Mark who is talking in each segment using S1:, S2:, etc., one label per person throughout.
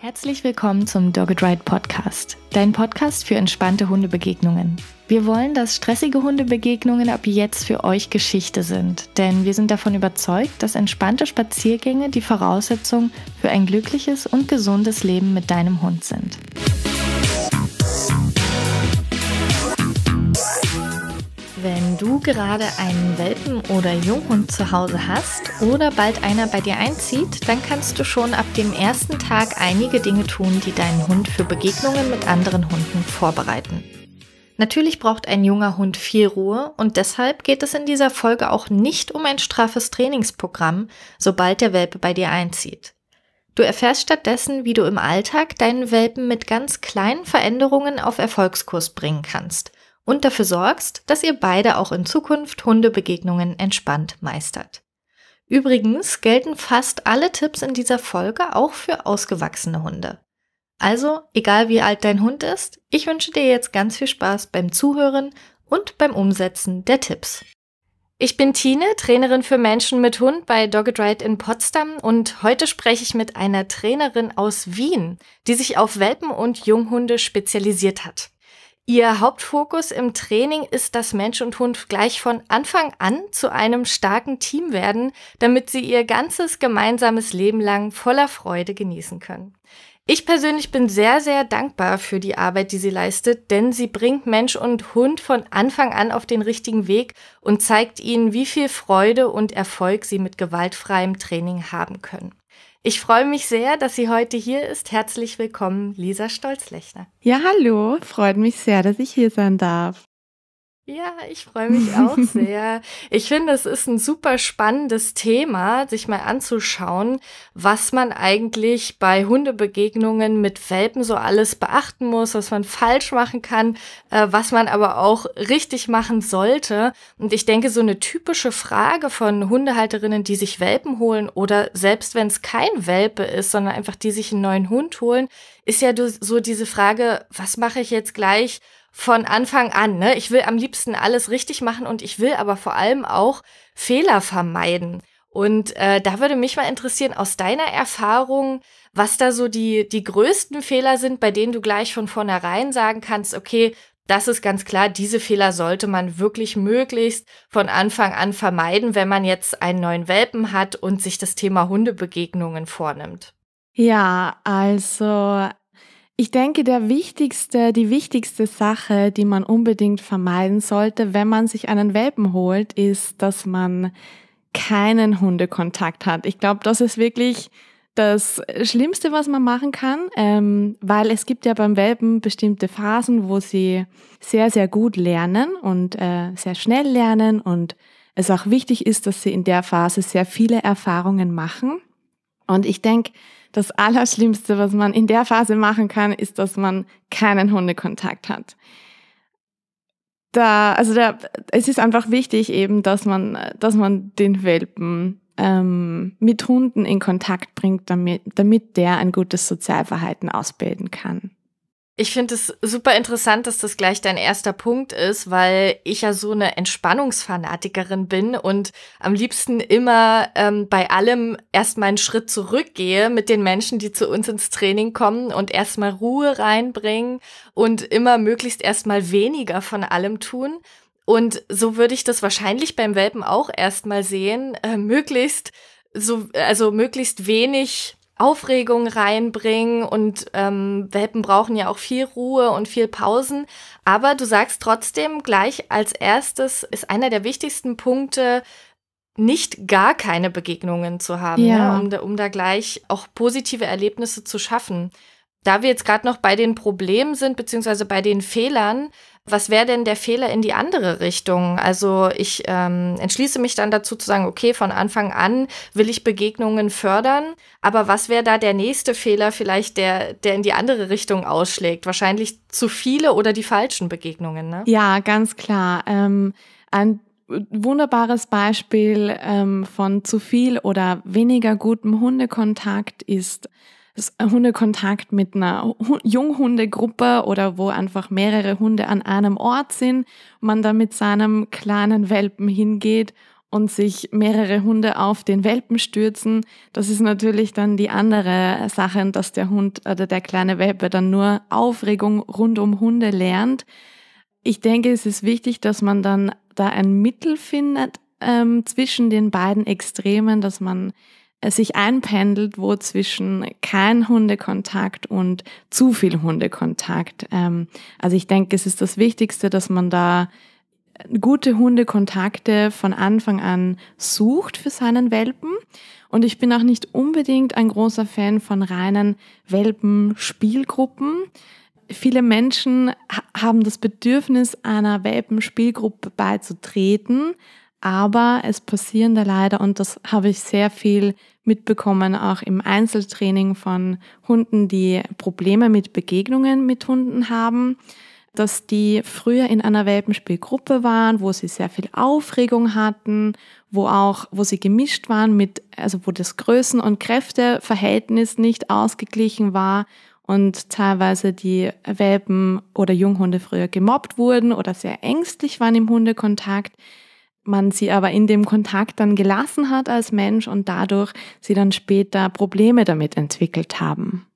S1: Herzlich willkommen zum Dogged Ride Podcast, dein Podcast für entspannte Hundebegegnungen. Wir wollen, dass stressige Hundebegegnungen ab jetzt für euch Geschichte sind, denn wir sind davon überzeugt, dass entspannte Spaziergänge die Voraussetzung für ein glückliches und gesundes Leben mit deinem Hund sind. Wenn du gerade einen Welpen oder Junghund zu Hause hast oder bald einer bei dir einzieht, dann kannst du schon ab dem ersten Tag einige Dinge tun, die deinen Hund für Begegnungen mit anderen Hunden vorbereiten. Natürlich braucht ein junger Hund viel Ruhe und deshalb geht es in dieser Folge auch nicht um ein straffes Trainingsprogramm, sobald der Welpe bei dir einzieht. Du erfährst stattdessen, wie du im Alltag deinen Welpen mit ganz kleinen Veränderungen auf Erfolgskurs bringen kannst – und dafür sorgst, dass ihr beide auch in Zukunft Hundebegegnungen entspannt meistert. Übrigens gelten fast alle Tipps in dieser Folge auch für ausgewachsene Hunde. Also, egal wie alt dein Hund ist, ich wünsche dir jetzt ganz viel Spaß beim Zuhören und beim Umsetzen der Tipps. Ich bin Tine, Trainerin für Menschen mit Hund bei Dogged Ride in Potsdam und heute spreche ich mit einer Trainerin aus Wien, die sich auf Welpen und Junghunde spezialisiert hat. Ihr Hauptfokus im Training ist, dass Mensch und Hund gleich von Anfang an zu einem starken Team werden, damit sie ihr ganzes gemeinsames Leben lang voller Freude genießen können. Ich persönlich bin sehr, sehr dankbar für die Arbeit, die sie leistet, denn sie bringt Mensch und Hund von Anfang an auf den richtigen Weg und zeigt ihnen, wie viel Freude und Erfolg sie mit gewaltfreiem Training haben können. Ich freue mich sehr, dass sie heute hier ist. Herzlich willkommen, Lisa Stolzlechner.
S2: Ja, hallo, freut mich sehr, dass ich hier sein darf.
S1: Ja, ich freue mich auch sehr. Ich finde, es ist ein super spannendes Thema, sich mal anzuschauen, was man eigentlich bei Hundebegegnungen mit Welpen so alles beachten muss, was man falsch machen kann, äh, was man aber auch richtig machen sollte. Und ich denke, so eine typische Frage von Hundehalterinnen, die sich Welpen holen oder selbst wenn es kein Welpe ist, sondern einfach die sich einen neuen Hund holen, ist ja so diese Frage, was mache ich jetzt gleich? von Anfang an. Ne? Ich will am liebsten alles richtig machen und ich will aber vor allem auch Fehler vermeiden. Und äh, da würde mich mal interessieren, aus deiner Erfahrung, was da so die, die größten Fehler sind, bei denen du gleich von vornherein sagen kannst, okay, das ist ganz klar, diese Fehler sollte man wirklich möglichst von Anfang an vermeiden, wenn man jetzt einen neuen Welpen hat und sich das Thema Hundebegegnungen vornimmt.
S2: Ja, also ich denke, der wichtigste, die wichtigste Sache, die man unbedingt vermeiden sollte, wenn man sich einen Welpen holt, ist, dass man keinen Hundekontakt hat. Ich glaube, das ist wirklich das Schlimmste, was man machen kann, ähm, weil es gibt ja beim Welpen bestimmte Phasen, wo sie sehr, sehr gut lernen und äh, sehr schnell lernen und es auch wichtig ist, dass sie in der Phase sehr viele Erfahrungen machen. Und ich denke, das Allerschlimmste, was man in der Phase machen kann, ist, dass man keinen Hundekontakt hat. Da, also da, es ist einfach wichtig eben, dass man, dass man den Welpen ähm, mit Hunden in Kontakt bringt, damit, damit der ein gutes Sozialverhalten ausbilden kann.
S1: Ich finde es super interessant, dass das gleich dein erster Punkt ist, weil ich ja so eine Entspannungsfanatikerin bin und am liebsten immer ähm, bei allem erstmal einen Schritt zurückgehe mit den Menschen, die zu uns ins Training kommen und erstmal Ruhe reinbringen und immer möglichst erstmal weniger von allem tun. Und so würde ich das wahrscheinlich beim Welpen auch erstmal sehen, äh, möglichst so, also möglichst wenig Aufregung reinbringen und ähm, Welpen brauchen ja auch viel Ruhe und viel Pausen. Aber du sagst trotzdem gleich als erstes ist einer der wichtigsten Punkte, nicht gar keine Begegnungen zu haben, ne, ja. ne? um, um da gleich auch positive Erlebnisse zu schaffen. Da wir jetzt gerade noch bei den Problemen sind, beziehungsweise bei den Fehlern, was wäre denn der Fehler in die andere Richtung? Also ich ähm, entschließe mich dann dazu zu sagen, okay, von Anfang an will ich Begegnungen fördern, aber was wäre da der nächste Fehler vielleicht, der, der in die andere Richtung ausschlägt? Wahrscheinlich zu viele oder die falschen Begegnungen, ne? Ja,
S2: ganz klar. Ähm, ein wunderbares Beispiel ähm, von zu viel oder weniger gutem Hundekontakt ist, Hundekontakt mit einer Junghundegruppe oder wo einfach mehrere Hunde an einem Ort sind, man da mit seinem kleinen Welpen hingeht und sich mehrere Hunde auf den Welpen stürzen. Das ist natürlich dann die andere Sache, dass der Hund oder der kleine Welpe dann nur Aufregung rund um Hunde lernt. Ich denke, es ist wichtig, dass man dann da ein Mittel findet ähm, zwischen den beiden Extremen, dass man sich einpendelt, wo zwischen kein Hundekontakt und zu viel Hundekontakt. Ähm, also ich denke, es ist das Wichtigste, dass man da gute Hundekontakte von Anfang an sucht für seinen Welpen. Und ich bin auch nicht unbedingt ein großer Fan von reinen Welpenspielgruppen. Viele Menschen haben das Bedürfnis, einer Welpenspielgruppe beizutreten, aber es passieren da leider, und das habe ich sehr viel mitbekommen, auch im Einzeltraining von Hunden, die Probleme mit Begegnungen mit Hunden haben, dass die früher in einer Welpenspielgruppe waren, wo sie sehr viel Aufregung hatten, wo auch, wo sie gemischt waren mit, also wo das Größen- und Kräfteverhältnis nicht ausgeglichen war und teilweise die Welpen oder Junghunde früher gemobbt wurden oder sehr ängstlich waren im Hundekontakt man sie aber in dem Kontakt dann gelassen hat als Mensch und dadurch sie dann später Probleme damit entwickelt haben.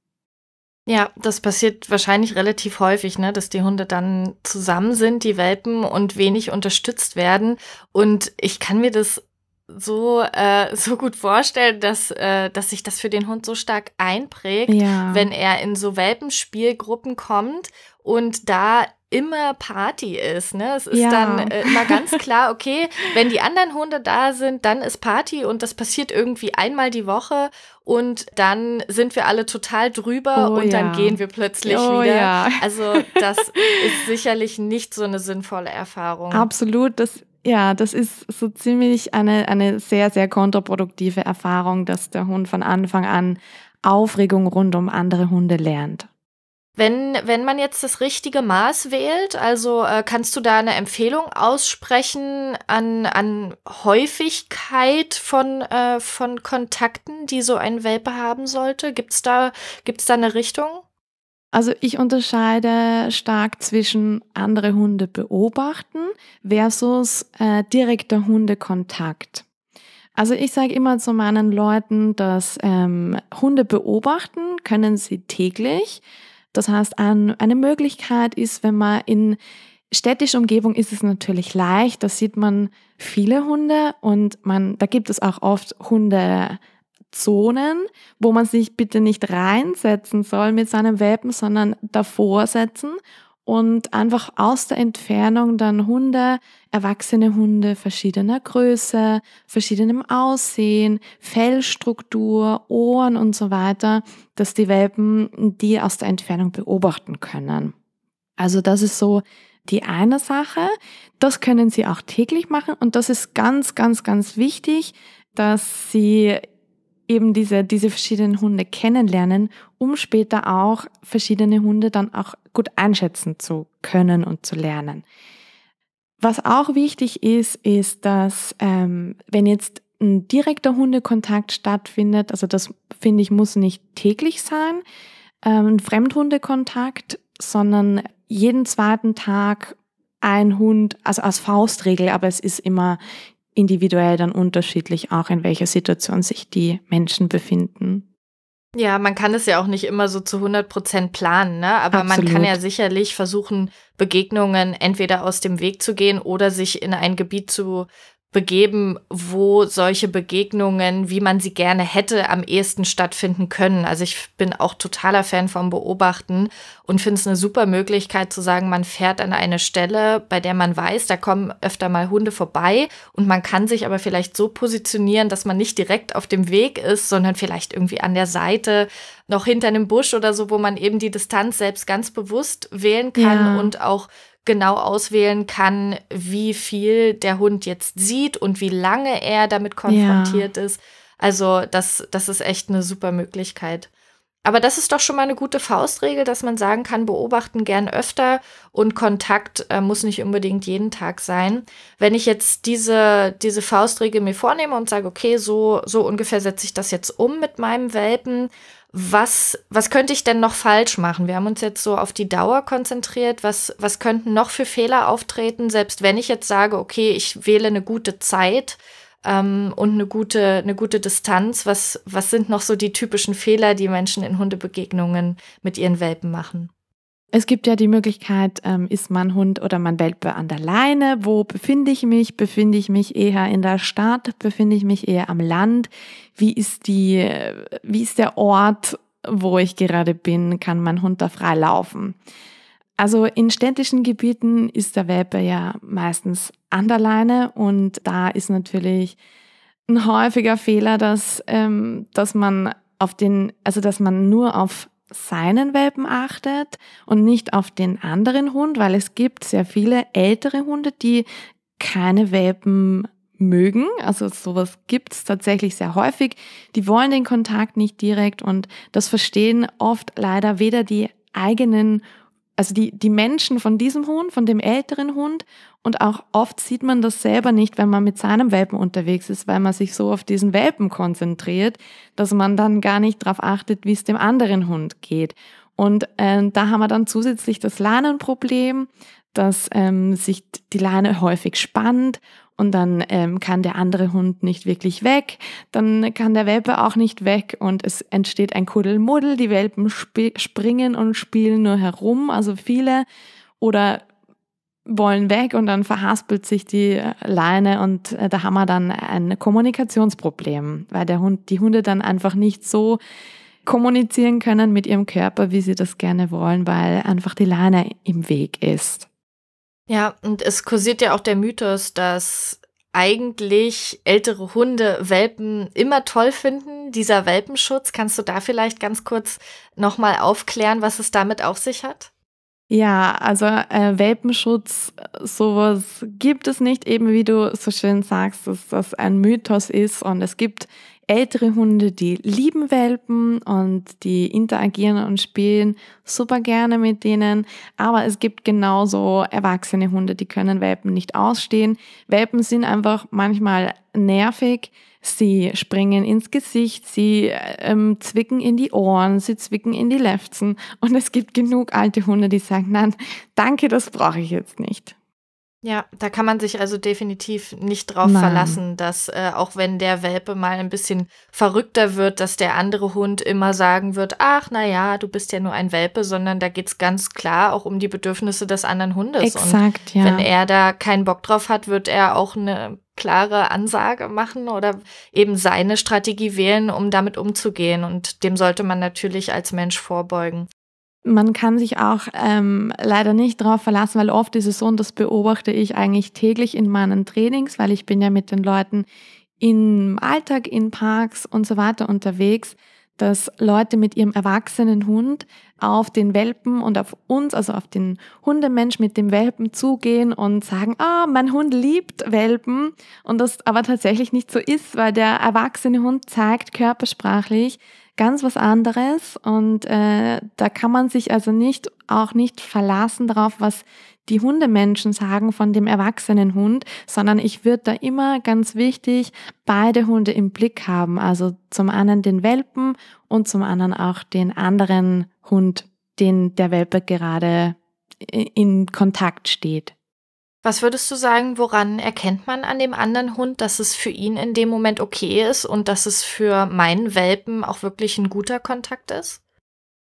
S1: Ja, das passiert wahrscheinlich relativ häufig, ne, dass die Hunde dann zusammen sind, die Welpen und wenig unterstützt werden. Und ich kann mir das so äh, so gut vorstellen, dass äh, dass sich das für den Hund so stark einprägt, ja. wenn er in so Welpenspielgruppen kommt und da immer Party ist. Ne? Es ist ja. dann äh, immer ganz klar, okay, wenn die anderen Hunde da sind, dann ist Party und das passiert irgendwie einmal die Woche und dann sind wir alle total drüber oh, und dann gehen wir plötzlich oh, wieder. Ja. Also das ist sicherlich nicht so eine sinnvolle Erfahrung. Absolut,
S2: das ja, das ist so ziemlich eine, eine sehr, sehr kontraproduktive Erfahrung, dass der Hund von Anfang an Aufregung rund um andere Hunde lernt.
S1: Wenn, wenn man jetzt das richtige Maß wählt, also äh, kannst du da eine Empfehlung aussprechen an, an Häufigkeit von, äh, von Kontakten, die so ein Welpe haben sollte? Gibt es da, gibt's da eine Richtung?
S2: Also ich unterscheide stark zwischen andere Hunde beobachten versus äh, direkter Hundekontakt. Also ich sage immer zu meinen Leuten, dass ähm, Hunde beobachten können sie täglich das heißt, ein, eine Möglichkeit ist, wenn man in städtischer Umgebung ist ist es natürlich leicht, da sieht man viele Hunde und man, da gibt es auch oft Hundezonen, wo man sich bitte nicht reinsetzen soll mit seinem Welpen, sondern davor setzen und einfach aus der Entfernung dann Hunde, erwachsene Hunde verschiedener Größe, verschiedenem Aussehen, Fellstruktur, Ohren und so weiter, dass die Welpen die aus der Entfernung beobachten können. Also das ist so die eine Sache. Das können sie auch täglich machen und das ist ganz, ganz, ganz wichtig, dass sie eben diese, diese verschiedenen Hunde kennenlernen, um später auch verschiedene Hunde dann auch gut einschätzen zu können und zu lernen. Was auch wichtig ist, ist, dass ähm, wenn jetzt ein direkter Hundekontakt stattfindet, also das finde ich muss nicht täglich sein, ähm, ein Fremdhundekontakt, sondern jeden zweiten Tag ein Hund, also als Faustregel, aber es ist immer individuell dann unterschiedlich, auch in welcher Situation sich die Menschen befinden.
S1: Ja, man kann es ja auch nicht immer so zu 100 Prozent planen, ne? aber Absolut. man kann ja sicherlich versuchen, Begegnungen entweder aus dem Weg zu gehen oder sich in ein Gebiet zu begeben, wo solche Begegnungen, wie man sie gerne hätte, am ehesten stattfinden können. Also ich bin auch totaler Fan vom Beobachten und finde es eine super Möglichkeit zu sagen, man fährt an eine Stelle, bei der man weiß, da kommen öfter mal Hunde vorbei und man kann sich aber vielleicht so positionieren, dass man nicht direkt auf dem Weg ist, sondern vielleicht irgendwie an der Seite, noch hinter einem Busch oder so, wo man eben die Distanz selbst ganz bewusst wählen kann ja. und auch genau auswählen kann, wie viel der Hund jetzt sieht und wie lange er damit konfrontiert ja. ist. Also das, das ist echt eine super Möglichkeit. Aber das ist doch schon mal eine gute Faustregel, dass man sagen kann, beobachten gern öfter und Kontakt äh, muss nicht unbedingt jeden Tag sein. Wenn ich jetzt diese, diese Faustregel mir vornehme und sage, okay, so, so ungefähr setze ich das jetzt um mit meinem Welpen was, was könnte ich denn noch falsch machen? Wir haben uns jetzt so auf die Dauer konzentriert. Was, was könnten noch für Fehler auftreten, selbst wenn ich jetzt sage, okay, ich wähle eine gute Zeit ähm, und eine gute, eine gute Distanz? Was, was sind noch so die typischen Fehler, die Menschen in Hundebegegnungen mit ihren Welpen machen?
S2: Es gibt ja die Möglichkeit, ähm, ist mein Hund oder mein Welpe an der Leine? Wo befinde ich mich? Befinde ich mich eher in der Stadt? Befinde ich mich eher am Land? Wie ist die, wie ist der Ort, wo ich gerade bin? Kann mein Hund da frei laufen? Also in städtischen Gebieten ist der Welpe ja meistens an der Leine und da ist natürlich ein häufiger Fehler, dass, ähm, dass man auf den, also dass man nur auf seinen Welpen achtet und nicht auf den anderen Hund, weil es gibt sehr viele ältere Hunde, die keine Welpen mögen. Also sowas gibt es tatsächlich sehr häufig. Die wollen den Kontakt nicht direkt und das verstehen oft leider weder die eigenen Hunde, also die, die Menschen von diesem Hund, von dem älteren Hund. Und auch oft sieht man das selber nicht, wenn man mit seinem Welpen unterwegs ist, weil man sich so auf diesen Welpen konzentriert, dass man dann gar nicht darauf achtet, wie es dem anderen Hund geht. Und äh, da haben wir dann zusätzlich das Lanenproblem, dass ähm, sich die Leine häufig spannt und dann ähm, kann der andere Hund nicht wirklich weg, dann kann der Welpe auch nicht weg und es entsteht ein Kuddelmuddel, die Welpen sp springen und spielen nur herum, also viele oder wollen weg und dann verhaspelt sich die äh, Leine und äh, da haben wir dann ein Kommunikationsproblem, weil der Hund, die Hunde dann einfach nicht so kommunizieren können mit ihrem Körper, wie sie das gerne wollen, weil einfach die Leine im Weg ist.
S1: Ja, und es kursiert ja auch der Mythos, dass eigentlich ältere Hunde Welpen immer toll finden, dieser Welpenschutz. Kannst du da vielleicht ganz kurz nochmal aufklären, was es damit auf sich hat?
S2: Ja, also äh, Welpenschutz, sowas gibt es nicht. Eben wie du so schön sagst, dass das ein Mythos ist und es gibt ältere Hunde, die lieben Welpen und die interagieren und spielen super gerne mit denen. Aber es gibt genauso erwachsene Hunde, die können Welpen nicht ausstehen. Welpen sind einfach manchmal nervig. Sie springen ins Gesicht, sie ähm, zwicken in die Ohren, sie zwicken in die Lefzen. Und es gibt genug alte Hunde, die sagen, nein, danke, das brauche ich jetzt nicht.
S1: Ja, da kann man sich also definitiv nicht drauf Nein. verlassen, dass äh, auch wenn der Welpe mal ein bisschen verrückter wird, dass der andere Hund immer sagen wird, ach na ja, du bist ja nur ein Welpe, sondern da geht's ganz klar auch um die Bedürfnisse des anderen Hundes. Exakt, Und ja. Wenn er da keinen Bock drauf hat, wird er auch eine klare Ansage machen oder eben seine Strategie wählen, um damit umzugehen. Und dem sollte man natürlich als Mensch vorbeugen
S2: man kann sich auch ähm, leider nicht darauf verlassen, weil oft ist es so, und das beobachte ich eigentlich täglich in meinen Trainings, weil ich bin ja mit den Leuten im Alltag, in Parks und so weiter unterwegs, dass Leute mit ihrem erwachsenen Hund auf den Welpen und auf uns, also auf den Hundemensch mit dem Welpen zugehen und sagen, ah, oh, mein Hund liebt Welpen und das aber tatsächlich nicht so ist, weil der erwachsene Hund zeigt körpersprachlich, ganz was anderes und äh, da kann man sich also nicht auch nicht verlassen darauf, was die Hundemenschen sagen von dem erwachsenen Hund, sondern ich würde da immer ganz wichtig beide Hunde im Blick haben. Also zum einen den Welpen und zum anderen auch den anderen Hund, den der Welpe gerade in Kontakt steht.
S1: Was würdest du sagen, woran erkennt man an dem anderen Hund, dass es für ihn in dem Moment okay ist und dass es für meinen Welpen auch wirklich ein guter Kontakt ist?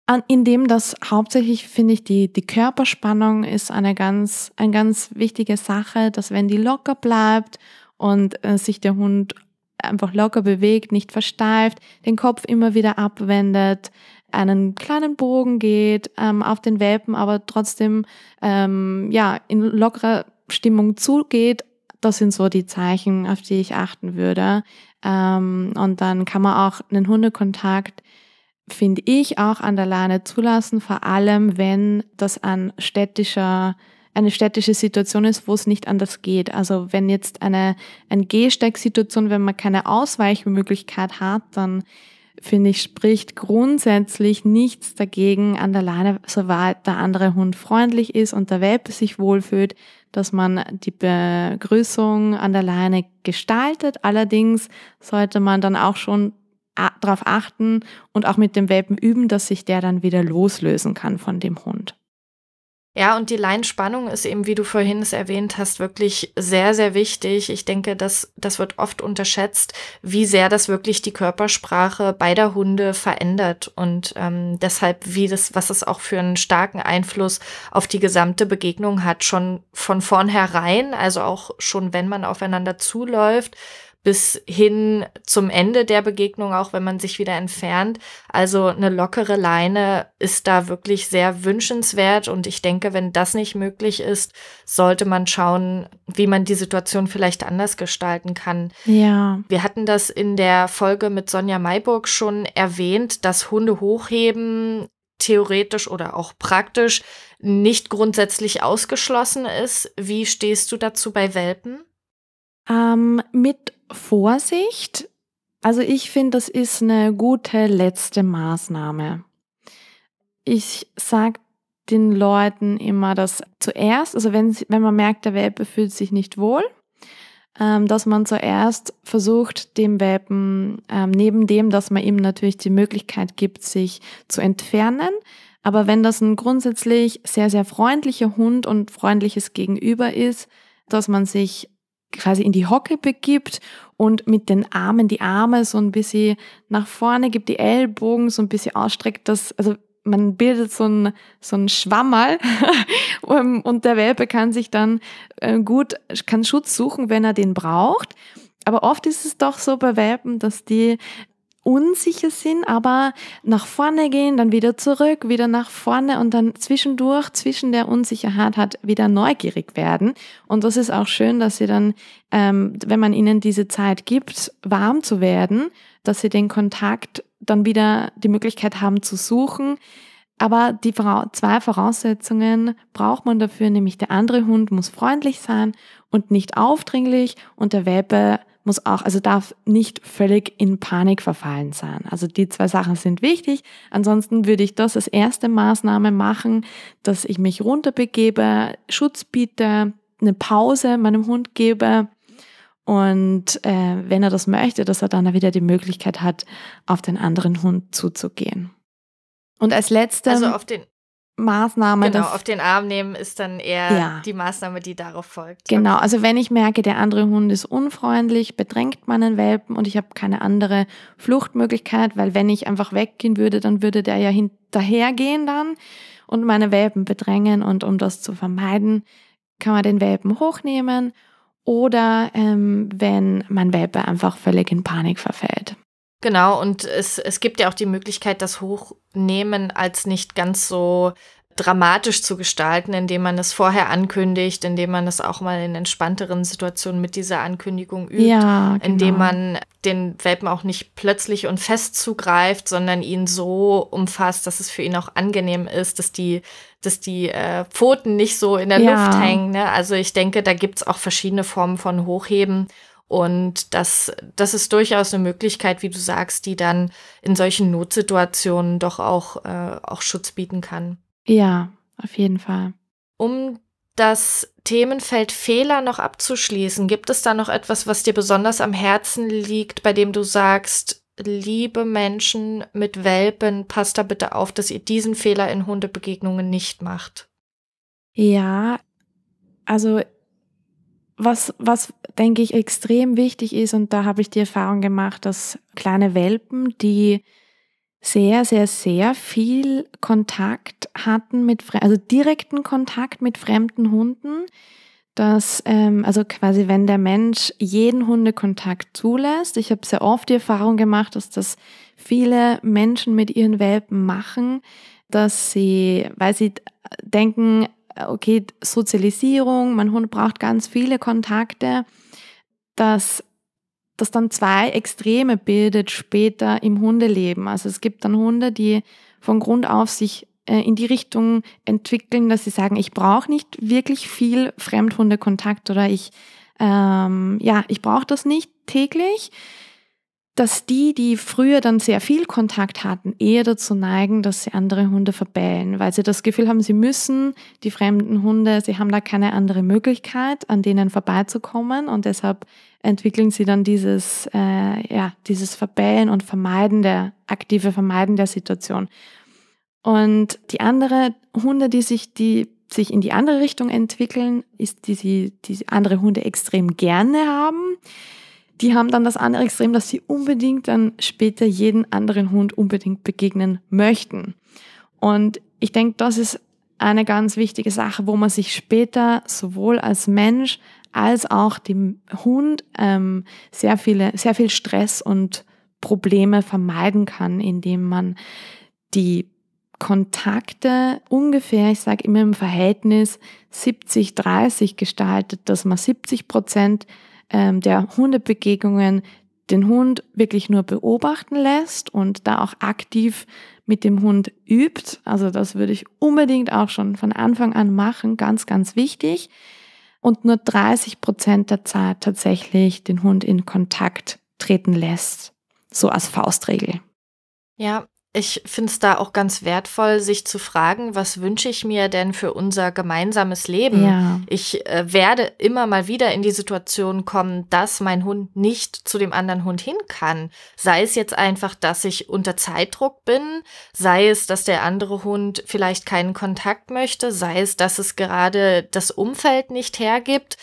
S2: An, in dem, dass hauptsächlich, finde ich, die, die Körperspannung ist eine ganz, eine ganz wichtige Sache, dass wenn die locker bleibt und äh, sich der Hund einfach locker bewegt, nicht versteift, den Kopf immer wieder abwendet, einen kleinen Bogen geht ähm, auf den Welpen, aber trotzdem ähm, ja in lockerer Stimmung zugeht, das sind so die Zeichen, auf die ich achten würde. Ähm, und dann kann man auch einen Hundekontakt, finde ich, auch an der Leine zulassen, vor allem wenn das ein städtischer eine städtische Situation ist, wo es nicht anders geht. Also wenn jetzt eine, eine Gehsteigsituation, wenn man keine Ausweichmöglichkeit hat, dann finde ich, spricht grundsätzlich nichts dagegen an der Leine, soweit der andere Hund freundlich ist und der Welpe sich wohlfühlt, dass man die Begrüßung an der Leine gestaltet. Allerdings sollte man dann auch schon äh, darauf achten und auch mit dem Welpen üben, dass sich der dann wieder loslösen kann von dem Hund.
S1: Ja, und die Leinspannung ist eben, wie du vorhin es erwähnt hast, wirklich sehr, sehr wichtig. Ich denke, das, das wird oft unterschätzt, wie sehr das wirklich die Körpersprache beider Hunde verändert und ähm, deshalb, wie das, was es auch für einen starken Einfluss auf die gesamte Begegnung hat, schon von vornherein, also auch schon, wenn man aufeinander zuläuft, bis hin zum Ende der Begegnung, auch wenn man sich wieder entfernt. Also eine lockere Leine ist da wirklich sehr wünschenswert und ich denke, wenn das nicht möglich ist, sollte man schauen, wie man die Situation vielleicht anders gestalten kann. Ja. Wir hatten das in der Folge mit Sonja Mayburg schon erwähnt, dass Hunde hochheben theoretisch oder auch praktisch nicht grundsätzlich ausgeschlossen ist. Wie stehst du dazu bei Welpen?
S2: Ähm, mit Vorsicht. Also ich finde, das ist eine gute letzte Maßnahme. Ich sage den Leuten immer, dass zuerst, also wenn, wenn man merkt, der Welpe fühlt sich nicht wohl, ähm, dass man zuerst versucht, dem Welpen, ähm, neben dem, dass man ihm natürlich die Möglichkeit gibt, sich zu entfernen, aber wenn das ein grundsätzlich sehr, sehr freundlicher Hund und freundliches Gegenüber ist, dass man sich quasi in die Hocke begibt und mit den Armen die Arme so ein bisschen nach vorne gibt, die Ellbogen so ein bisschen ausstreckt, dass, also man bildet so einen so einen Schwammerl ähm, und der Welpe kann sich dann äh, gut, kann Schutz suchen, wenn er den braucht. Aber oft ist es doch so bei Welpen, dass die unsicher sind, aber nach vorne gehen, dann wieder zurück, wieder nach vorne und dann zwischendurch, zwischen der Unsicherheit hat wieder neugierig werden. Und das ist auch schön, dass sie dann, ähm, wenn man ihnen diese Zeit gibt, warm zu werden, dass sie den Kontakt dann wieder die Möglichkeit haben zu suchen. Aber die zwei Voraussetzungen braucht man dafür, nämlich der andere Hund muss freundlich sein und nicht aufdringlich und der Welpe muss auch, also darf nicht völlig in Panik verfallen sein. Also die zwei Sachen sind wichtig. Ansonsten würde ich das als erste Maßnahme machen, dass ich mich runterbegebe, Schutz biete, eine Pause meinem Hund gebe. Und äh, wenn er das möchte, dass er dann wieder die Möglichkeit hat, auf den anderen Hund zuzugehen. Und als letztes. Also auf den, Maßnahme. Genau, auf
S1: den Arm nehmen ist dann eher ja. die Maßnahme, die darauf folgt.
S2: Genau, also wenn ich merke, der andere Hund ist unfreundlich, bedrängt meinen Welpen und ich habe keine andere Fluchtmöglichkeit, weil wenn ich einfach weggehen würde, dann würde der ja hinterhergehen dann und meine Welpen bedrängen und um das zu vermeiden, kann man den Welpen hochnehmen oder ähm, wenn mein Welpe einfach völlig in Panik verfällt.
S1: Genau, und es, es gibt ja auch die Möglichkeit, das Hochnehmen als nicht ganz so dramatisch zu gestalten, indem man es vorher ankündigt, indem man es auch mal in entspannteren Situationen mit dieser Ankündigung übt, ja, genau. indem man den Welpen auch nicht plötzlich und fest zugreift, sondern ihn so umfasst, dass es für ihn auch angenehm ist, dass die, dass die äh, Pfoten nicht so in der ja. Luft hängen. Ne? Also ich denke, da gibt es auch verschiedene Formen von Hochheben und das, das ist durchaus eine Möglichkeit, wie du sagst, die dann in solchen Notsituationen doch auch, äh, auch Schutz bieten kann. Ja, auf jeden Fall. Um das Themenfeld Fehler noch abzuschließen, gibt es da noch etwas, was dir besonders am Herzen liegt, bei dem du sagst, liebe Menschen mit Welpen, passt da bitte auf, dass ihr diesen Fehler in Hundebegegnungen nicht macht? Ja, also was, was denke ich extrem wichtig ist,
S2: und da habe ich die Erfahrung gemacht, dass kleine Welpen, die sehr, sehr, sehr viel Kontakt hatten mit, also direkten Kontakt mit fremden Hunden, dass, ähm, also quasi wenn der Mensch jeden Hundekontakt zulässt, ich habe sehr oft die Erfahrung gemacht, dass das viele Menschen mit ihren Welpen machen, dass sie, weil sie denken, äh, okay, Sozialisierung, mein Hund braucht ganz viele Kontakte, dass das dann zwei Extreme bildet später im Hundeleben. Also es gibt dann Hunde, die von Grund auf sich äh, in die Richtung entwickeln, dass sie sagen, ich brauche nicht wirklich viel Fremdhundekontakt oder ich ähm, ja, ich brauche das nicht täglich dass die, die früher dann sehr viel Kontakt hatten, eher dazu neigen, dass sie andere Hunde verbellen, weil sie das Gefühl haben, sie müssen die fremden Hunde, sie haben da keine andere Möglichkeit, an denen vorbeizukommen und deshalb entwickeln sie dann dieses, äh, ja, dieses Verbellen und Vermeiden der, aktive Vermeiden der Situation. Und die andere Hunde, die sich, die sich in die andere Richtung entwickeln, ist, die sie, die andere Hunde extrem gerne haben, die haben dann das andere Extrem, dass sie unbedingt dann später jeden anderen Hund unbedingt begegnen möchten. Und ich denke, das ist eine ganz wichtige Sache, wo man sich später sowohl als Mensch als auch dem Hund ähm, sehr viele, sehr viel Stress und Probleme vermeiden kann, indem man die Kontakte ungefähr, ich sage immer im Verhältnis 70-30 gestaltet, dass man 70 Prozent ähm, der Hundebegegnungen den Hund wirklich nur beobachten lässt und da auch aktiv mit dem Hund übt. Also das würde ich unbedingt auch schon von Anfang an machen, ganz, ganz wichtig. Und nur 30 Prozent der Zeit tatsächlich den Hund in Kontakt treten lässt. So als Faustregel.
S1: Ja, ich finde es da auch ganz wertvoll, sich zu fragen, was wünsche ich mir denn für unser gemeinsames Leben? Ja. Ich äh, werde immer mal wieder in die Situation kommen, dass mein Hund nicht zu dem anderen Hund hin kann. Sei es jetzt einfach, dass ich unter Zeitdruck bin, sei es, dass der andere Hund vielleicht keinen Kontakt möchte, sei es, dass es gerade das Umfeld nicht hergibt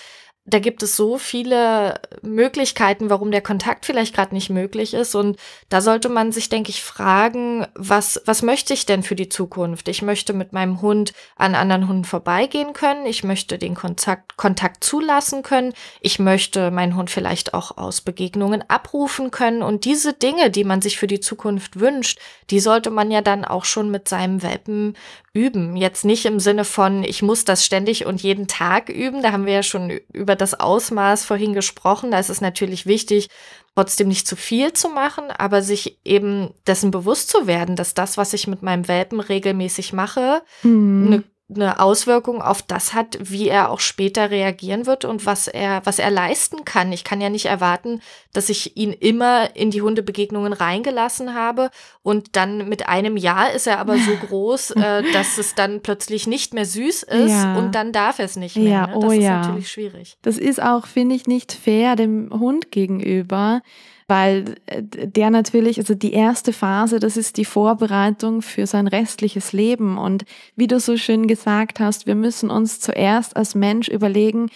S1: da gibt es so viele Möglichkeiten, warum der Kontakt vielleicht gerade nicht möglich ist. Und da sollte man sich, denke ich, fragen, was, was möchte ich denn für die Zukunft? Ich möchte mit meinem Hund an anderen Hunden vorbeigehen können. Ich möchte den Kontakt, Kontakt zulassen können. Ich möchte meinen Hund vielleicht auch aus Begegnungen abrufen können. Und diese Dinge, die man sich für die Zukunft wünscht, die sollte man ja dann auch schon mit seinem Welpen üben. Jetzt nicht im Sinne von, ich muss das ständig und jeden Tag üben. Da haben wir ja schon über über das Ausmaß vorhin gesprochen. Da ist es natürlich wichtig, trotzdem nicht zu viel zu machen, aber sich eben dessen bewusst zu werden, dass das, was ich mit meinem Welpen regelmäßig mache, mhm. eine eine Auswirkung auf das hat, wie er auch später reagieren wird und was er, was er leisten kann. Ich kann ja nicht erwarten, dass ich ihn immer in die Hundebegegnungen reingelassen habe und dann mit einem Jahr ist er aber so groß, äh, dass es dann plötzlich nicht mehr süß ist ja. und dann darf er es nicht mehr. Ja, ne? Das oh ist ja. natürlich schwierig.
S2: Das ist auch, finde ich, nicht fair dem Hund gegenüber weil äh, der natürlich, also die erste Phase, das ist die Vorbereitung für sein restliches Leben. Und wie du so schön gesagt hast, wir müssen uns zuerst als Mensch überlegen,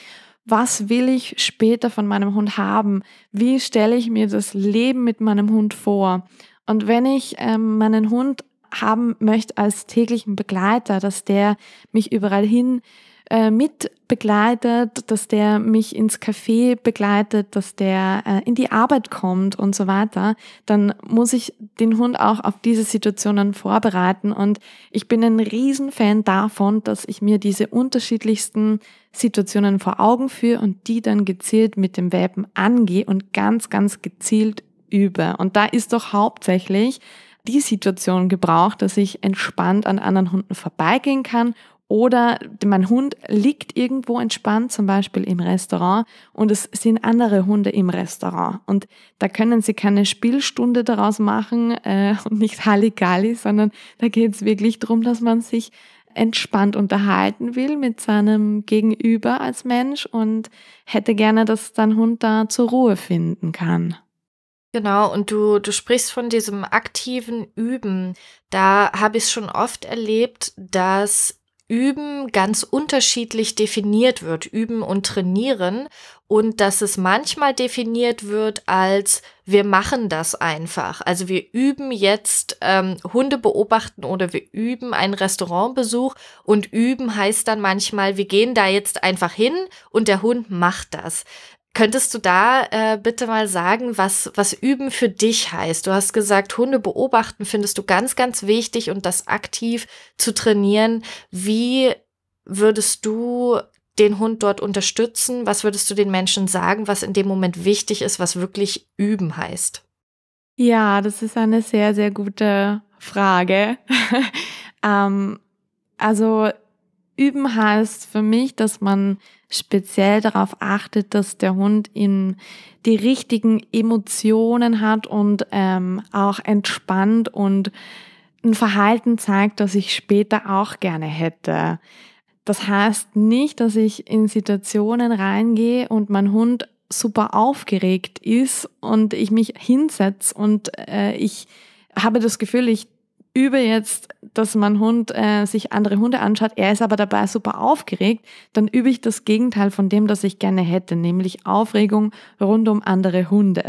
S2: was will ich später von meinem Hund haben? Wie stelle ich mir das Leben mit meinem Hund vor? Und wenn ich ähm, meinen Hund haben möchte als täglichen Begleiter, dass der mich überall hin äh, mit begleitet, dass der mich ins Café begleitet, dass der äh, in die Arbeit kommt und so weiter, dann muss ich den Hund auch auf diese Situationen vorbereiten. Und ich bin ein Riesenfan davon, dass ich mir diese unterschiedlichsten Situationen vor Augen führe und die dann gezielt mit dem Welpen angehe und ganz, ganz gezielt übe. Und da ist doch hauptsächlich die Situation gebraucht, dass ich entspannt an anderen Hunden vorbeigehen kann oder mein Hund liegt irgendwo entspannt, zum Beispiel im Restaurant, und es sind andere Hunde im Restaurant. Und da können sie keine Spielstunde daraus machen äh, und nicht Halligalli, sondern da geht es wirklich darum, dass man sich entspannt unterhalten will mit seinem Gegenüber als Mensch und hätte gerne, dass dein Hund da zur Ruhe finden kann.
S1: Genau, und du, du sprichst von diesem aktiven Üben. Da habe ich es schon oft erlebt, dass Üben ganz unterschiedlich definiert wird, Üben und Trainieren, und dass es manchmal definiert wird als wir machen das einfach. Also wir üben jetzt ähm, Hunde beobachten oder wir üben einen Restaurantbesuch und üben heißt dann manchmal, wir gehen da jetzt einfach hin und der Hund macht das. Könntest du da äh, bitte mal sagen, was, was üben für dich heißt? Du hast gesagt, Hunde beobachten findest du ganz, ganz wichtig und das aktiv zu trainieren. Wie würdest du den Hund dort unterstützen? Was würdest du den Menschen sagen, was in dem Moment wichtig ist, was wirklich üben heißt?
S2: Ja, das ist eine sehr, sehr gute Frage. ähm, also üben heißt für mich, dass man speziell darauf achtet, dass der Hund in die richtigen Emotionen hat und ähm, auch entspannt und ein Verhalten zeigt, das ich später auch gerne hätte. Das heißt nicht, dass ich in Situationen reingehe und mein Hund super aufgeregt ist und ich mich hinsetze und äh, ich habe das Gefühl, ich über jetzt, dass mein Hund äh, sich andere Hunde anschaut, er ist aber dabei super aufgeregt, dann übe ich das Gegenteil von dem, das ich gerne hätte, nämlich Aufregung rund um andere Hunde.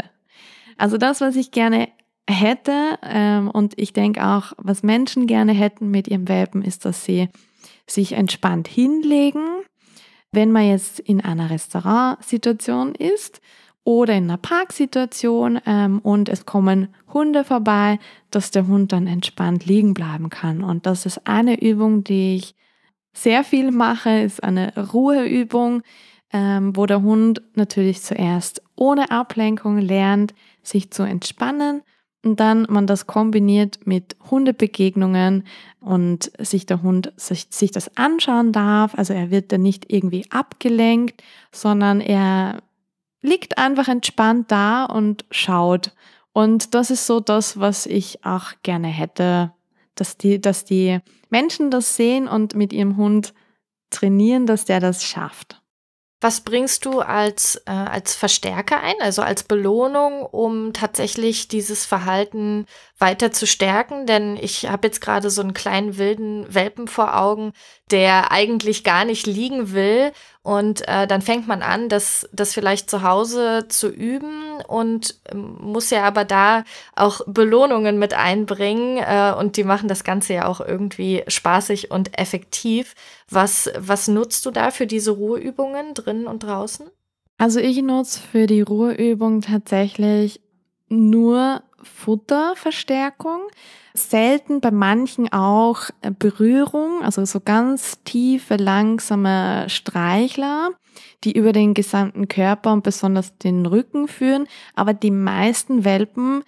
S2: Also das, was ich gerne hätte ähm, und ich denke auch, was Menschen gerne hätten mit ihrem Welpen, ist, dass sie sich entspannt hinlegen, wenn man jetzt in einer Restaurantsituation ist oder in einer Parksituation ähm, und es kommen Hunde vorbei, dass der Hund dann entspannt liegen bleiben kann. Und das ist eine Übung, die ich sehr viel mache, ist eine Ruheübung, ähm, wo der Hund natürlich zuerst ohne Ablenkung lernt, sich zu entspannen und dann man das kombiniert mit Hundebegegnungen und sich der Hund sich, sich das anschauen darf. Also er wird dann nicht irgendwie abgelenkt, sondern er liegt einfach entspannt da und schaut. Und das ist so das, was ich auch gerne hätte, dass die, dass die Menschen das sehen und mit ihrem Hund trainieren, dass der das schafft.
S1: Was bringst du als, äh, als Verstärker ein, also als Belohnung, um tatsächlich dieses Verhalten weiter zu stärken? Denn ich habe jetzt gerade so einen kleinen wilden Welpen vor Augen, der eigentlich gar nicht liegen will. Und äh, dann fängt man an, das, das vielleicht zu Hause zu üben und ähm, muss ja aber da auch Belohnungen mit einbringen. Äh, und die machen das Ganze ja auch irgendwie spaßig und effektiv. Was, was nutzt du da für diese Ruheübungen drinnen und draußen?
S2: Also ich nutze für die Ruheübung tatsächlich nur Futterverstärkung, selten bei manchen auch Berührung, also so ganz tiefe, langsame Streichler, die über den gesamten Körper und besonders den Rücken führen. Aber die meisten Welpen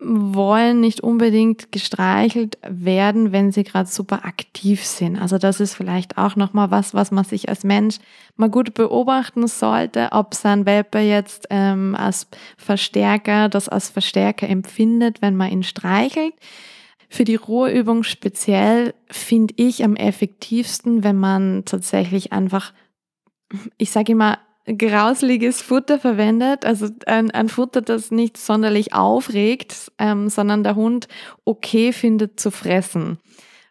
S2: wollen nicht unbedingt gestreichelt werden, wenn sie gerade super aktiv sind. Also das ist vielleicht auch noch mal was, was man sich als Mensch mal gut beobachten sollte, ob sein Welpe jetzt ähm, als Verstärker das als Verstärker empfindet, wenn man ihn streichelt. Für die Ruheübung speziell finde ich am effektivsten, wenn man tatsächlich einfach, ich sage immer grausliges Futter verwendet, also ein, ein Futter, das nicht sonderlich aufregt, ähm, sondern der Hund okay findet zu fressen.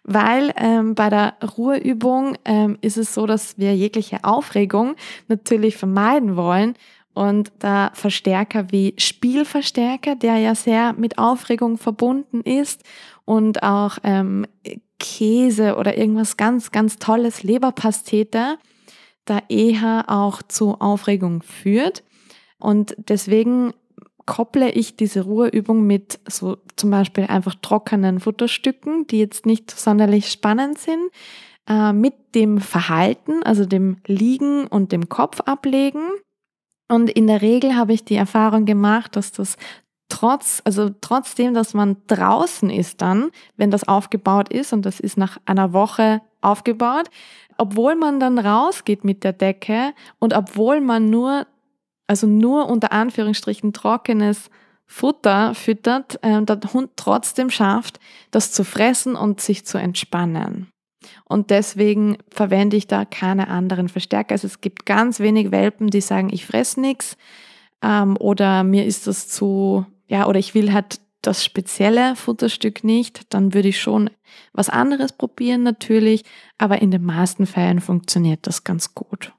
S2: Weil ähm, bei der Ruheübung ähm, ist es so, dass wir jegliche Aufregung natürlich vermeiden wollen und da Verstärker wie Spielverstärker, der ja sehr mit Aufregung verbunden ist und auch ähm, Käse oder irgendwas ganz, ganz Tolles, Leberpastete, da eher auch zu Aufregung führt. Und deswegen kopple ich diese Ruheübung mit so zum Beispiel einfach trockenen Futterstücken, die jetzt nicht sonderlich spannend sind, äh, mit dem Verhalten, also dem Liegen und dem Kopf ablegen. Und in der Regel habe ich die Erfahrung gemacht, dass das trotz, also trotzdem, dass man draußen ist dann, wenn das aufgebaut ist und das ist nach einer Woche aufgebaut. Obwohl man dann rausgeht mit der Decke und obwohl man nur, also nur unter Anführungsstrichen trockenes Futter füttert, äh, der Hund trotzdem schafft, das zu fressen und sich zu entspannen. Und deswegen verwende ich da keine anderen Verstärker. Also es gibt ganz wenig Welpen, die sagen, ich fress nichts ähm, oder mir ist das zu, ja, oder ich will halt das spezielle Futterstück nicht, dann würde ich schon was anderes probieren natürlich, aber in den meisten Fällen funktioniert das ganz gut.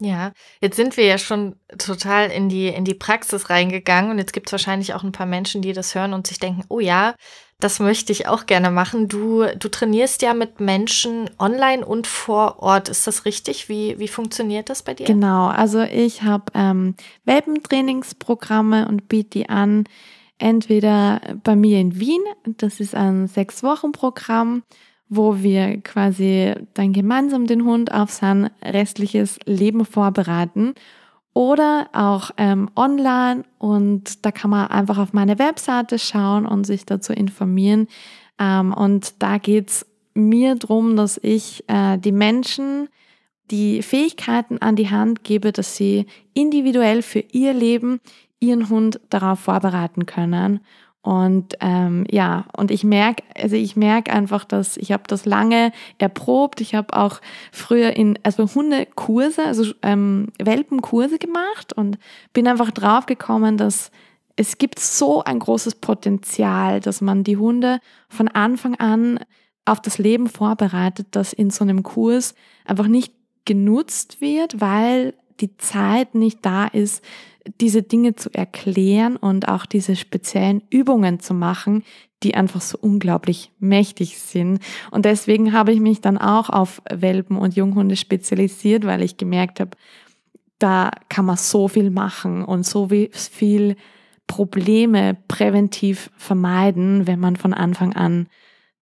S1: Ja, jetzt sind wir ja schon total in die, in die Praxis reingegangen und jetzt gibt es wahrscheinlich auch ein paar Menschen, die das hören und sich denken, oh ja, das möchte ich auch gerne machen. Du, du trainierst ja mit Menschen online und vor Ort. Ist das richtig? Wie, wie funktioniert das bei dir? Genau,
S2: also ich habe ähm, Welpentrainingsprogramme und biete die an entweder bei mir in Wien, das ist ein Sechs-Wochen-Programm, wo wir quasi dann gemeinsam den Hund auf sein restliches Leben vorbereiten oder auch ähm, online und da kann man einfach auf meine Webseite schauen und sich dazu informieren. Ähm, und da geht es mir darum, dass ich äh, die Menschen die Fähigkeiten an die Hand gebe, dass sie individuell für ihr Leben ihren Hund darauf vorbereiten können. Und ähm, ja, und ich merke, also ich merke einfach, dass ich habe das lange erprobt. Ich habe auch früher in, also Hundekurse, also ähm, Welpenkurse gemacht und bin einfach drauf gekommen, dass es gibt so ein großes Potenzial, dass man die Hunde von Anfang an auf das Leben vorbereitet, das in so einem Kurs einfach nicht genutzt wird, weil die Zeit nicht da ist, diese Dinge zu erklären und auch diese speziellen Übungen zu machen, die einfach so unglaublich mächtig sind. Und deswegen habe ich mich dann auch auf Welpen und Junghunde spezialisiert, weil ich gemerkt habe, da kann man so viel machen und so viel Probleme präventiv vermeiden, wenn man von Anfang an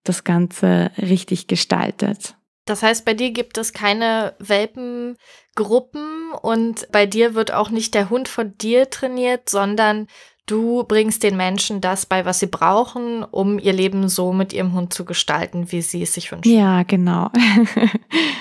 S2: das Ganze richtig gestaltet.
S1: Das heißt, bei dir gibt es keine Welpengruppen und bei dir wird auch nicht der Hund von dir trainiert, sondern Du bringst den Menschen das bei, was sie brauchen, um ihr Leben so mit ihrem Hund zu gestalten, wie sie es sich wünschen.
S2: Ja, genau.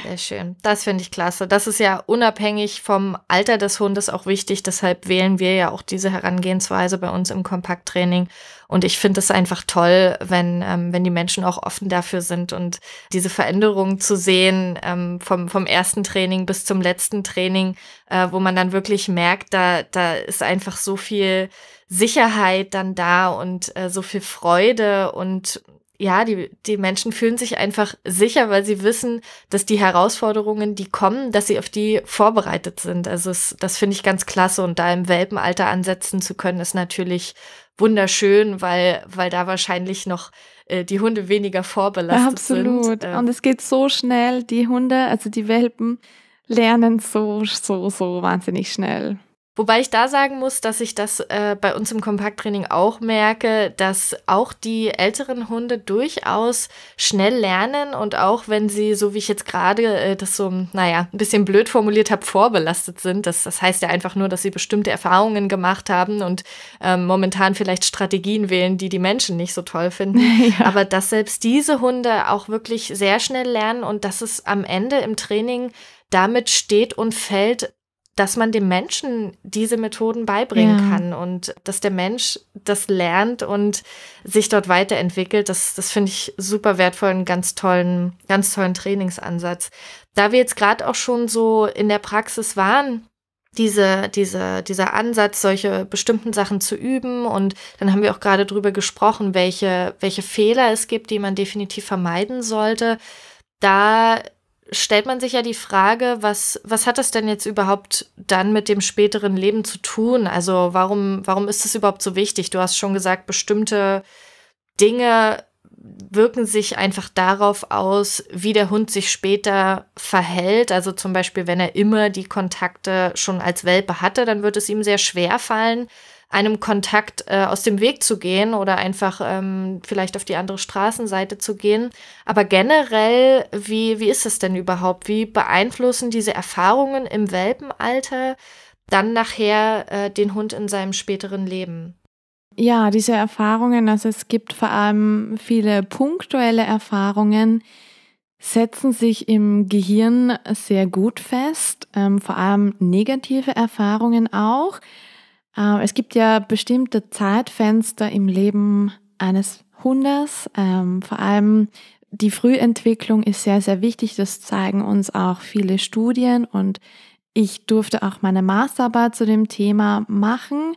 S1: Sehr schön. Das finde ich klasse. Das ist ja unabhängig vom Alter des Hundes auch wichtig. Deshalb wählen wir ja auch diese Herangehensweise bei uns im Kompakttraining. Und ich finde es einfach toll, wenn, ähm, wenn die Menschen auch offen dafür sind und diese Veränderungen zu sehen, ähm, vom, vom ersten Training bis zum letzten Training, äh, wo man dann wirklich merkt, da, da ist einfach so viel Sicherheit dann da und äh, so viel Freude und ja, die, die Menschen fühlen sich einfach sicher, weil sie wissen, dass die Herausforderungen, die kommen, dass sie auf die vorbereitet sind. Also es, das finde ich ganz klasse und da im Welpenalter ansetzen zu können, ist natürlich wunderschön, weil, weil da wahrscheinlich noch äh, die Hunde weniger vorbelastet Absolut. sind. Absolut. Ähm. Und es
S2: geht so schnell, die Hunde, also die Welpen, lernen so, so, so wahnsinnig schnell.
S1: Wobei ich da sagen muss, dass ich das äh, bei uns im Kompakttraining auch merke, dass auch die älteren Hunde durchaus schnell lernen und auch wenn sie, so wie ich jetzt gerade äh, das so, naja, ein bisschen blöd formuliert habe, vorbelastet sind, das, das heißt ja einfach nur, dass sie bestimmte Erfahrungen gemacht haben und ähm, momentan vielleicht Strategien wählen, die die Menschen nicht so toll finden, ja. aber dass selbst diese Hunde auch wirklich sehr schnell lernen und dass es am Ende im Training damit steht und fällt, dass man dem Menschen diese Methoden beibringen ja. kann und dass der Mensch das lernt und sich dort weiterentwickelt. Das, das finde ich super wertvoll, einen ganz tollen, ganz tollen Trainingsansatz. Da wir jetzt gerade auch schon so in der Praxis waren, diese, diese, dieser Ansatz, solche bestimmten Sachen zu üben. Und dann haben wir auch gerade drüber gesprochen, welche, welche Fehler es gibt, die man definitiv vermeiden sollte. Da stellt man sich ja die Frage, was, was hat das denn jetzt überhaupt dann mit dem späteren Leben zu tun? Also warum, warum ist das überhaupt so wichtig? Du hast schon gesagt, bestimmte Dinge wirken sich einfach darauf aus, wie der Hund sich später verhält. Also zum Beispiel, wenn er immer die Kontakte schon als Welpe hatte, dann wird es ihm sehr schwer fallen, einem Kontakt äh, aus dem Weg zu gehen oder einfach ähm, vielleicht auf die andere Straßenseite zu gehen. Aber generell, wie, wie ist es denn überhaupt? Wie beeinflussen diese Erfahrungen im Welpenalter dann nachher äh, den Hund in seinem späteren Leben?
S2: Ja, diese Erfahrungen, also es gibt vor allem viele punktuelle Erfahrungen, setzen sich im Gehirn sehr gut fest, ähm, vor allem negative Erfahrungen auch. Ähm, es gibt ja bestimmte Zeitfenster im Leben eines Hundes. Ähm, vor allem die Frühentwicklung ist sehr, sehr wichtig. Das zeigen uns auch viele Studien. Und ich durfte auch meine Masterarbeit zu dem Thema machen.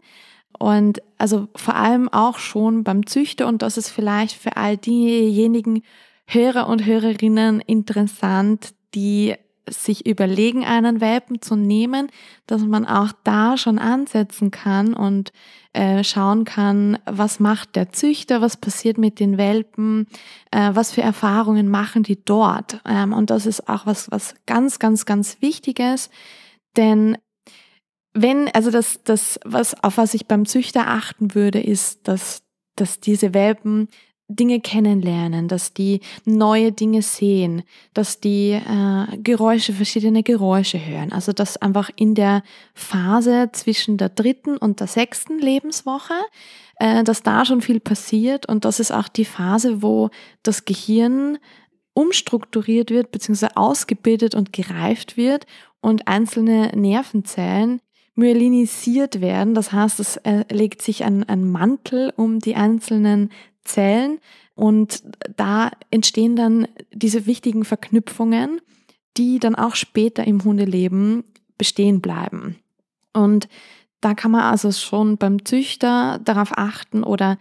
S2: Und also vor allem auch schon beim Züchter. Und das ist vielleicht für all diejenigen Hörer und Hörerinnen interessant, die sich überlegen, einen Welpen zu nehmen, dass man auch da schon ansetzen kann und äh, schauen kann, was macht der Züchter, was passiert mit den Welpen, äh, was für Erfahrungen machen die dort. Ähm, und das ist auch was, was ganz, ganz, ganz Wichtiges, denn wenn, also das, das, was, auf was ich beim Züchter achten würde, ist, dass dass diese Welpen Dinge kennenlernen, dass die neue Dinge sehen, dass die äh, Geräusche, verschiedene Geräusche hören. Also dass einfach in der Phase zwischen der dritten und der sechsten Lebenswoche, äh, dass da schon viel passiert und das ist auch die Phase, wo das Gehirn umstrukturiert wird, beziehungsweise ausgebildet und gereift wird und einzelne Nervenzellen myelinisiert werden. Das heißt, es äh, legt sich ein, ein Mantel um die einzelnen Zellen und da entstehen dann diese wichtigen Verknüpfungen, die dann auch später im Hundeleben bestehen bleiben. Und da kann man also schon beim Züchter darauf achten oder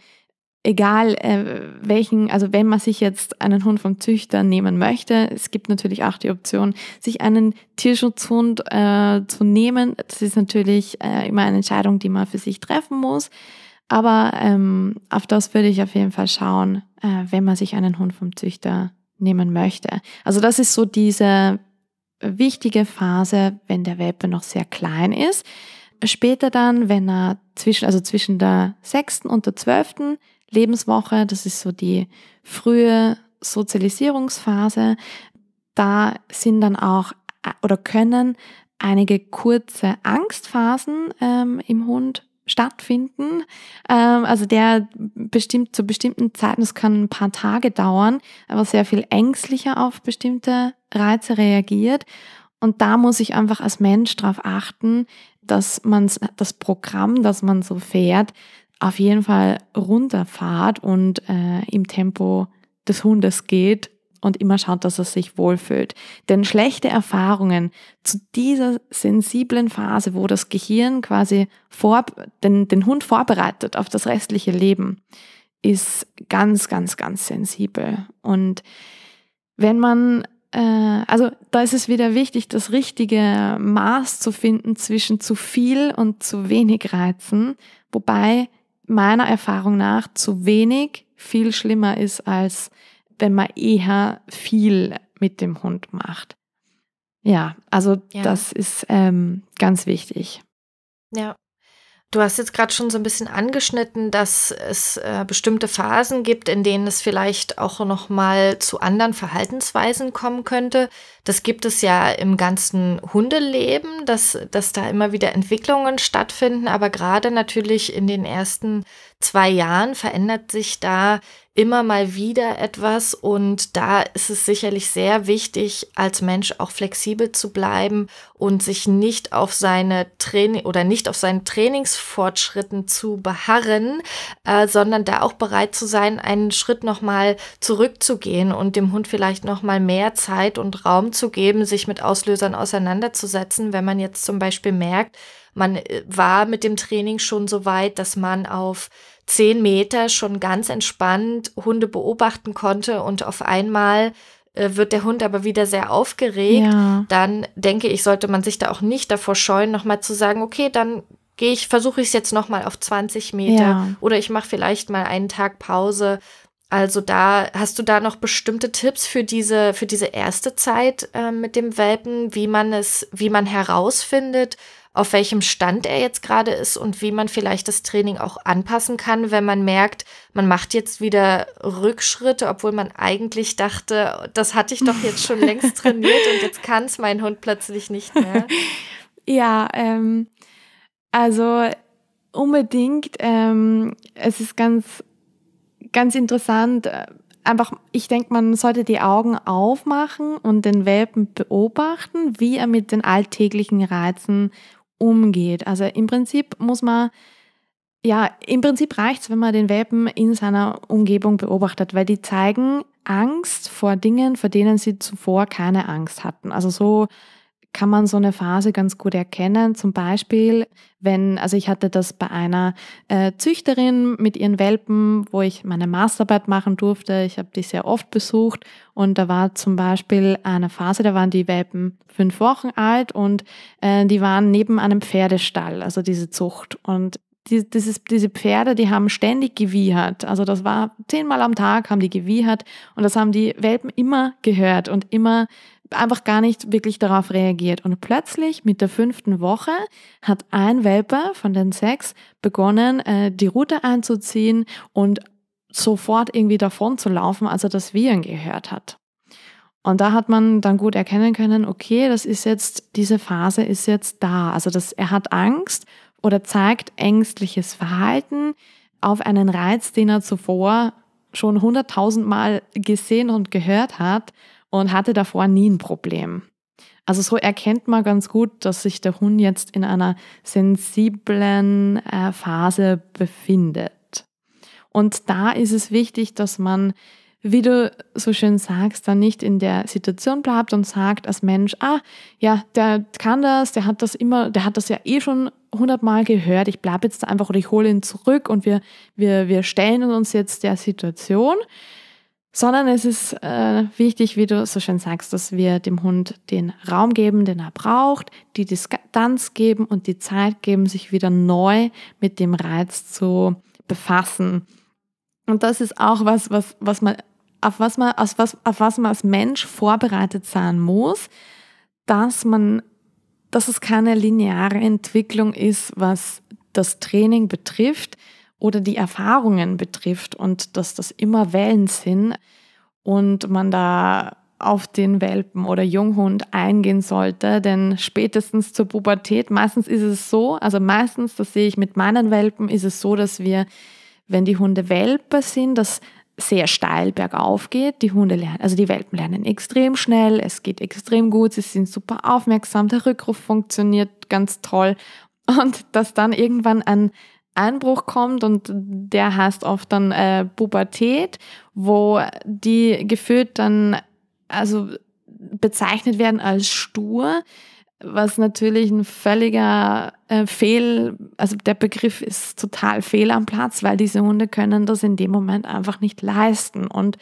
S2: egal äh, welchen, also wenn man sich jetzt einen Hund vom Züchter nehmen möchte, es gibt natürlich auch die Option, sich einen Tierschutzhund äh, zu nehmen. Das ist natürlich äh, immer eine Entscheidung, die man für sich treffen muss. Aber ähm, auf das würde ich auf jeden Fall schauen, äh, wenn man sich einen Hund vom Züchter nehmen möchte. Also das ist so diese wichtige Phase, wenn der Welpe noch sehr klein ist. Später dann, wenn er zwischen, also zwischen der sechsten und der zwölften Lebenswoche, das ist so die frühe Sozialisierungsphase, da sind dann auch äh, oder können einige kurze Angstphasen ähm, im Hund stattfinden. Ähm, also der bestimmt zu bestimmten Zeiten, das kann ein paar Tage dauern, aber sehr viel ängstlicher auf bestimmte Reize reagiert. Und da muss ich einfach als Mensch darauf achten, dass man das Programm, das man so fährt, auf jeden Fall runterfahrt und äh, im Tempo des Hundes geht und immer schaut, dass er sich wohlfühlt. Denn schlechte Erfahrungen zu dieser sensiblen Phase, wo das Gehirn quasi vor, den, den Hund vorbereitet auf das restliche Leben, ist ganz, ganz, ganz sensibel. Und wenn man äh, also da ist es wieder wichtig, das richtige Maß zu finden zwischen zu viel und zu wenig Reizen, wobei meiner Erfahrung nach zu wenig viel schlimmer ist als wenn man eher viel mit dem Hund macht. Ja, also ja. das ist ähm, ganz wichtig.
S1: Ja. Du hast jetzt gerade schon so ein bisschen angeschnitten, dass es äh, bestimmte Phasen gibt, in denen es vielleicht auch noch mal zu anderen Verhaltensweisen kommen könnte. Das gibt es ja im ganzen Hundeleben, dass, dass da immer wieder Entwicklungen stattfinden, aber gerade natürlich in den ersten zwei Jahren verändert sich da immer mal wieder etwas und da ist es sicherlich sehr wichtig, als Mensch auch flexibel zu bleiben und sich nicht auf seine Training oder nicht auf seinen Trainingsfortschritten zu beharren, äh, sondern da auch bereit zu sein, einen Schritt nochmal zurückzugehen und dem Hund vielleicht nochmal mehr Zeit und Raum zu geben, sich mit Auslösern auseinanderzusetzen, wenn man jetzt zum Beispiel merkt, man äh, war mit dem Training schon so weit, dass man auf zehn Meter schon ganz entspannt Hunde beobachten konnte und auf einmal äh, wird der Hund aber wieder sehr aufgeregt, ja. dann denke ich, sollte man sich da auch nicht davor scheuen, nochmal zu sagen, okay, dann gehe ich, versuche ich es jetzt nochmal auf 20 Meter ja. oder ich mache vielleicht mal einen Tag Pause. Also da hast du da noch bestimmte Tipps für diese für diese erste Zeit äh, mit dem Welpen, wie man es, wie man herausfindet, auf welchem Stand er jetzt gerade ist und wie man vielleicht das Training auch anpassen kann, wenn man merkt, man macht jetzt wieder Rückschritte, obwohl man eigentlich dachte, das hatte ich doch jetzt schon längst trainiert und jetzt kann es mein Hund plötzlich nicht mehr.
S2: Ja, ähm, also unbedingt. Ähm, es ist ganz, ganz interessant. Äh, einfach, ich denke, man sollte die Augen aufmachen und den Welpen beobachten, wie er mit den alltäglichen Reizen umgeht. Also im Prinzip muss man, ja, im Prinzip reicht es, wenn man den Welpen in seiner Umgebung beobachtet, weil die zeigen Angst vor Dingen, vor denen sie zuvor keine Angst hatten. Also so kann man so eine Phase ganz gut erkennen. Zum Beispiel wenn, also ich hatte das bei einer äh, Züchterin mit ihren Welpen, wo ich meine Masterarbeit machen durfte. Ich habe die sehr oft besucht und da war zum Beispiel eine Phase, da waren die Welpen fünf Wochen alt und äh, die waren neben einem Pferdestall, also diese Zucht. Und die, dieses, diese Pferde, die haben ständig gewiehert. Also das war zehnmal am Tag haben die gewiehert und das haben die Welpen immer gehört und immer einfach gar nicht wirklich darauf reagiert. Und plötzlich mit der fünften Woche hat ein Welpe von den sechs begonnen, äh, die Route einzuziehen und sofort irgendwie davon zu laufen, als er das Wiehern gehört hat. Und da hat man dann gut erkennen können, okay, das ist jetzt, diese Phase ist jetzt da. Also das, er hat Angst oder zeigt ängstliches Verhalten auf einen Reiz, den er zuvor schon hunderttausendmal gesehen und gehört hat und hatte davor nie ein Problem. Also so erkennt man ganz gut, dass sich der Hund jetzt in einer sensiblen äh, Phase befindet. Und da ist es wichtig, dass man, wie du so schön sagst, dann nicht in der Situation bleibt und sagt als Mensch, ah, ja, der kann das, der hat das immer, der hat das ja eh schon hundertmal gehört, ich bleibe jetzt da einfach oder ich hole ihn zurück und wir, wir, wir stellen uns jetzt der Situation sondern es ist äh, wichtig, wie du so schön sagst, dass wir dem Hund den Raum geben, den er braucht, die Distanz geben und die Zeit geben, sich wieder neu mit dem Reiz zu befassen. Und das ist auch was, was, was man, auf was man, auf was, auf was man als Mensch vorbereitet sein muss, dass man, dass es keine lineare Entwicklung ist, was das Training betrifft, oder die Erfahrungen betrifft und dass das immer Wellen sind und man da auf den Welpen oder Junghund eingehen sollte, denn spätestens zur Pubertät, meistens ist es so, also meistens, das sehe ich mit meinen Welpen, ist es so, dass wir, wenn die Hunde Welpe sind, das sehr steil bergauf geht. Die Hunde lernen, also die Welpen lernen extrem schnell, es geht extrem gut, sie sind super aufmerksam, der Rückruf funktioniert ganz toll und dass dann irgendwann ein Einbruch kommt und der heißt oft dann äh, Pubertät, wo die gefühlt dann also bezeichnet werden als stur, was natürlich ein völliger äh, Fehl, also der Begriff ist total fehl am Platz, weil diese Hunde können das in dem Moment einfach nicht leisten und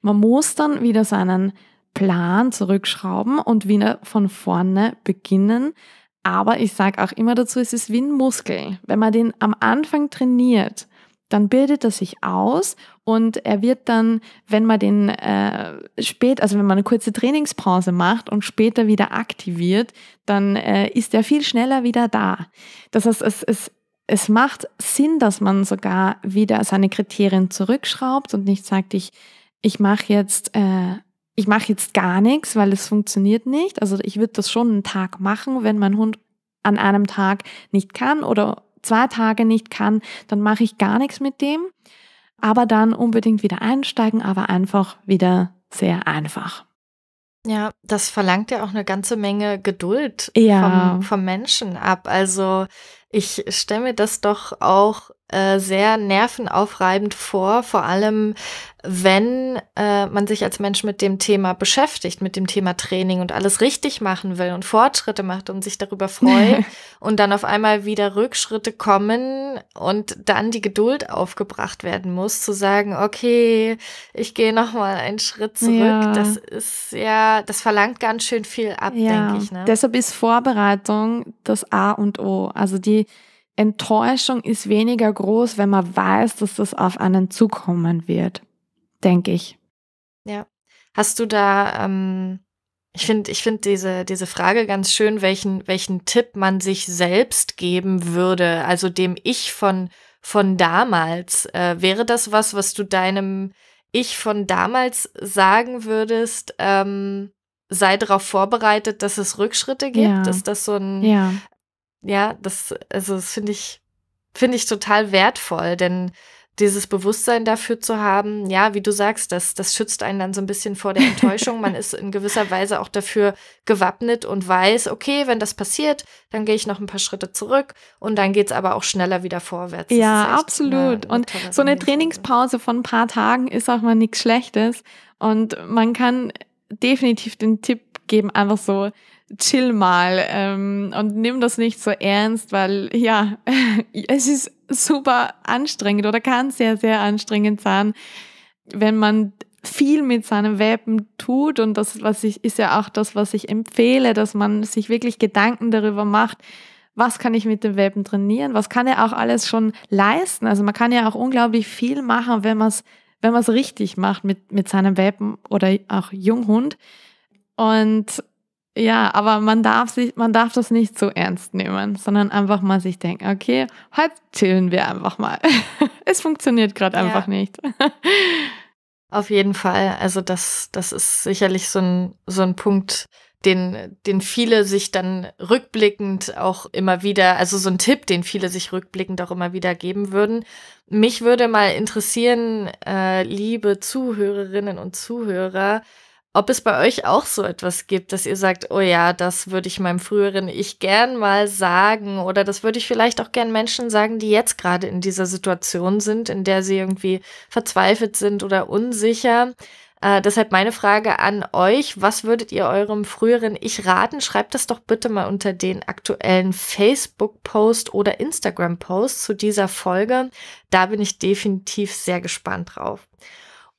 S2: man muss dann wieder seinen Plan zurückschrauben und wieder von vorne beginnen, aber ich sage auch immer dazu, es ist wie ein Muskel. Wenn man den am Anfang trainiert, dann bildet er sich aus und er wird dann, wenn man den äh, spät, also wenn man eine kurze Trainingspause macht und später wieder aktiviert, dann äh, ist er viel schneller wieder da. Das heißt, es, es, es macht Sinn, dass man sogar wieder seine Kriterien zurückschraubt und nicht sagt, ich, ich mache jetzt äh, ich mache jetzt gar nichts, weil es funktioniert nicht. Also ich würde das schon einen Tag machen, wenn mein Hund an einem Tag nicht kann oder zwei Tage nicht kann, dann mache ich gar nichts mit dem. Aber dann unbedingt wieder einsteigen, aber einfach wieder sehr einfach.
S1: Ja, das verlangt ja auch eine ganze Menge Geduld ja. vom, vom Menschen ab. Also ich stelle mir das doch auch äh, sehr nervenaufreibend vor, vor allem wenn äh, man sich als Mensch mit dem Thema beschäftigt, mit dem Thema Training und alles richtig machen will und Fortschritte macht und sich darüber freut und dann auf einmal wieder Rückschritte kommen und dann die Geduld aufgebracht werden muss, zu sagen, okay, ich gehe noch mal einen Schritt zurück. Ja. Das ist ja, das verlangt ganz schön viel ab, ja. denke ich. Ne? Deshalb
S2: ist Vorbereitung das A und O. Also die Enttäuschung ist weniger groß, wenn man weiß, dass das auf einen zukommen wird, denke ich.
S1: Ja. Hast du da, ähm, ich finde ich finde diese, diese Frage ganz schön, welchen, welchen Tipp man sich selbst geben würde, also dem Ich von, von damals. Äh, wäre das was, was du deinem Ich von damals sagen würdest? Ähm, sei darauf vorbereitet, dass es Rückschritte gibt? Ja. Ist das so ein, ja ja, das, also das finde ich, finde ich total wertvoll, denn dieses Bewusstsein dafür zu haben, ja, wie du sagst, das, das schützt einen dann so ein bisschen vor der Enttäuschung. Man ist in gewisser Weise auch dafür gewappnet und weiß, okay, wenn das passiert, dann gehe ich noch ein paar Schritte zurück und dann geht's aber auch schneller wieder vorwärts. Ja,
S2: absolut. Eine, eine und so eine Trainingspause von ein paar Tagen ist auch mal nichts Schlechtes. Und man kann definitiv den Tipp geben, einfach so chill mal ähm, und nimm das nicht so ernst, weil ja, es ist super anstrengend oder kann sehr, sehr anstrengend sein, wenn man viel mit seinem Welpen tut und das was ich, ist ja auch das, was ich empfehle, dass man sich wirklich Gedanken darüber macht, was kann ich mit dem Welpen trainieren, was kann er auch alles schon leisten. Also man kann ja auch unglaublich viel machen, wenn man es wenn man's richtig macht mit, mit seinem Welpen oder auch Junghund. Und ja, aber man darf sich, man darf das nicht so ernst nehmen, sondern einfach mal sich denken, okay, heute chillen wir einfach mal. es funktioniert gerade ja. einfach nicht.
S1: Auf jeden Fall. Also das, das ist sicherlich so ein, so ein Punkt, den, den viele sich dann rückblickend auch immer wieder, also so ein Tipp, den viele sich rückblickend auch immer wieder geben würden. Mich würde mal interessieren, äh, liebe Zuhörerinnen und Zuhörer, ob es bei euch auch so etwas gibt, dass ihr sagt, oh ja, das würde ich meinem früheren Ich gern mal sagen oder das würde ich vielleicht auch gern Menschen sagen, die jetzt gerade in dieser Situation sind, in der sie irgendwie verzweifelt sind oder unsicher. Äh, deshalb meine Frage an euch, was würdet ihr eurem früheren Ich raten? Schreibt das doch bitte mal unter den aktuellen Facebook-Post oder Instagram-Post zu dieser Folge. Da bin ich definitiv sehr gespannt drauf.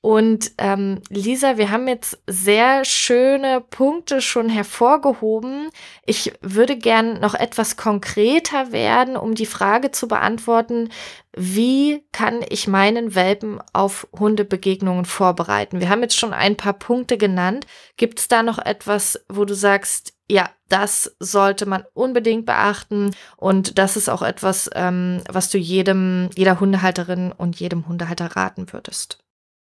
S1: Und ähm, Lisa, wir haben jetzt sehr schöne Punkte schon hervorgehoben. Ich würde gern noch etwas konkreter werden, um die Frage zu beantworten, wie kann ich meinen Welpen auf Hundebegegnungen vorbereiten? Wir haben jetzt schon ein paar Punkte genannt. Gibt es da noch etwas, wo du sagst, ja, das sollte man unbedingt beachten. Und das ist auch etwas, ähm, was du jedem, jeder Hundehalterin und jedem Hundehalter raten würdest.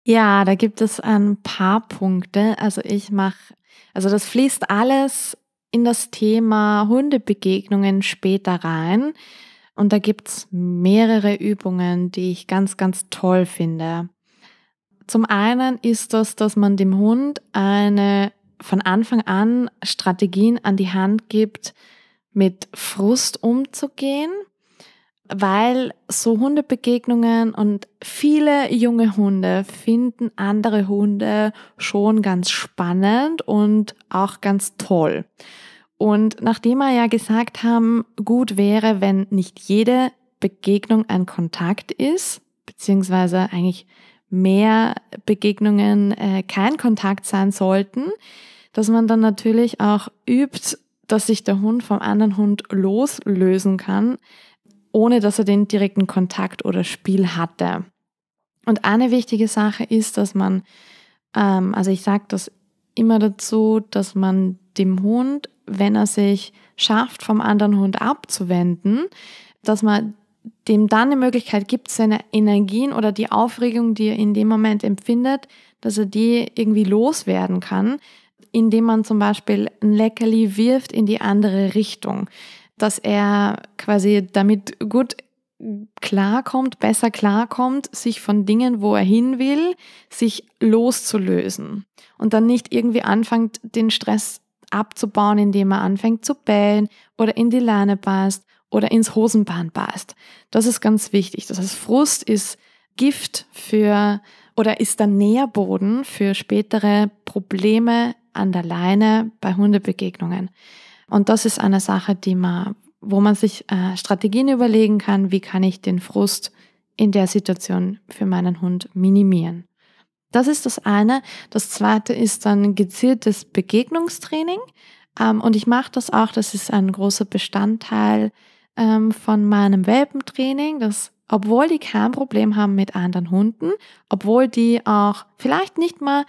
S2: Ja, da gibt es ein paar Punkte. Also ich mache, also das fließt alles in das Thema Hundebegegnungen später rein. Und da gibt es mehrere Übungen, die ich ganz, ganz toll finde. Zum einen ist das, dass man dem Hund eine von Anfang an Strategien an die Hand gibt, mit Frust umzugehen weil so Hundebegegnungen und viele junge Hunde finden andere Hunde schon ganz spannend und auch ganz toll. Und nachdem wir ja gesagt haben, gut wäre, wenn nicht jede Begegnung ein Kontakt ist, beziehungsweise eigentlich mehr Begegnungen äh, kein Kontakt sein sollten, dass man dann natürlich auch übt, dass sich der Hund vom anderen Hund loslösen kann, ohne dass er den direkten Kontakt oder Spiel hatte. Und eine wichtige Sache ist, dass man, ähm, also ich sage das immer dazu, dass man dem Hund, wenn er sich schafft, vom anderen Hund abzuwenden, dass man dem dann eine Möglichkeit gibt, seine Energien oder die Aufregung, die er in dem Moment empfindet, dass er die irgendwie loswerden kann, indem man zum Beispiel ein Leckerli wirft in die andere Richtung dass er quasi damit gut klarkommt, besser klarkommt, sich von Dingen, wo er hin will, sich loszulösen und dann nicht irgendwie anfängt, den Stress abzubauen, indem er anfängt zu bellen oder in die Leine passt oder ins Hosenbahn passt. Das ist ganz wichtig. Das heißt, Frust ist Gift für oder ist der Nährboden für spätere Probleme an der Leine bei Hundebegegnungen. Und das ist eine Sache, die man, wo man sich äh, Strategien überlegen kann, wie kann ich den Frust in der Situation für meinen Hund minimieren. Das ist das eine. Das zweite ist dann gezieltes Begegnungstraining. Ähm, und ich mache das auch, das ist ein großer Bestandteil ähm, von meinem Welpentraining. dass obwohl die kein Problem haben mit anderen Hunden, obwohl die auch vielleicht nicht mal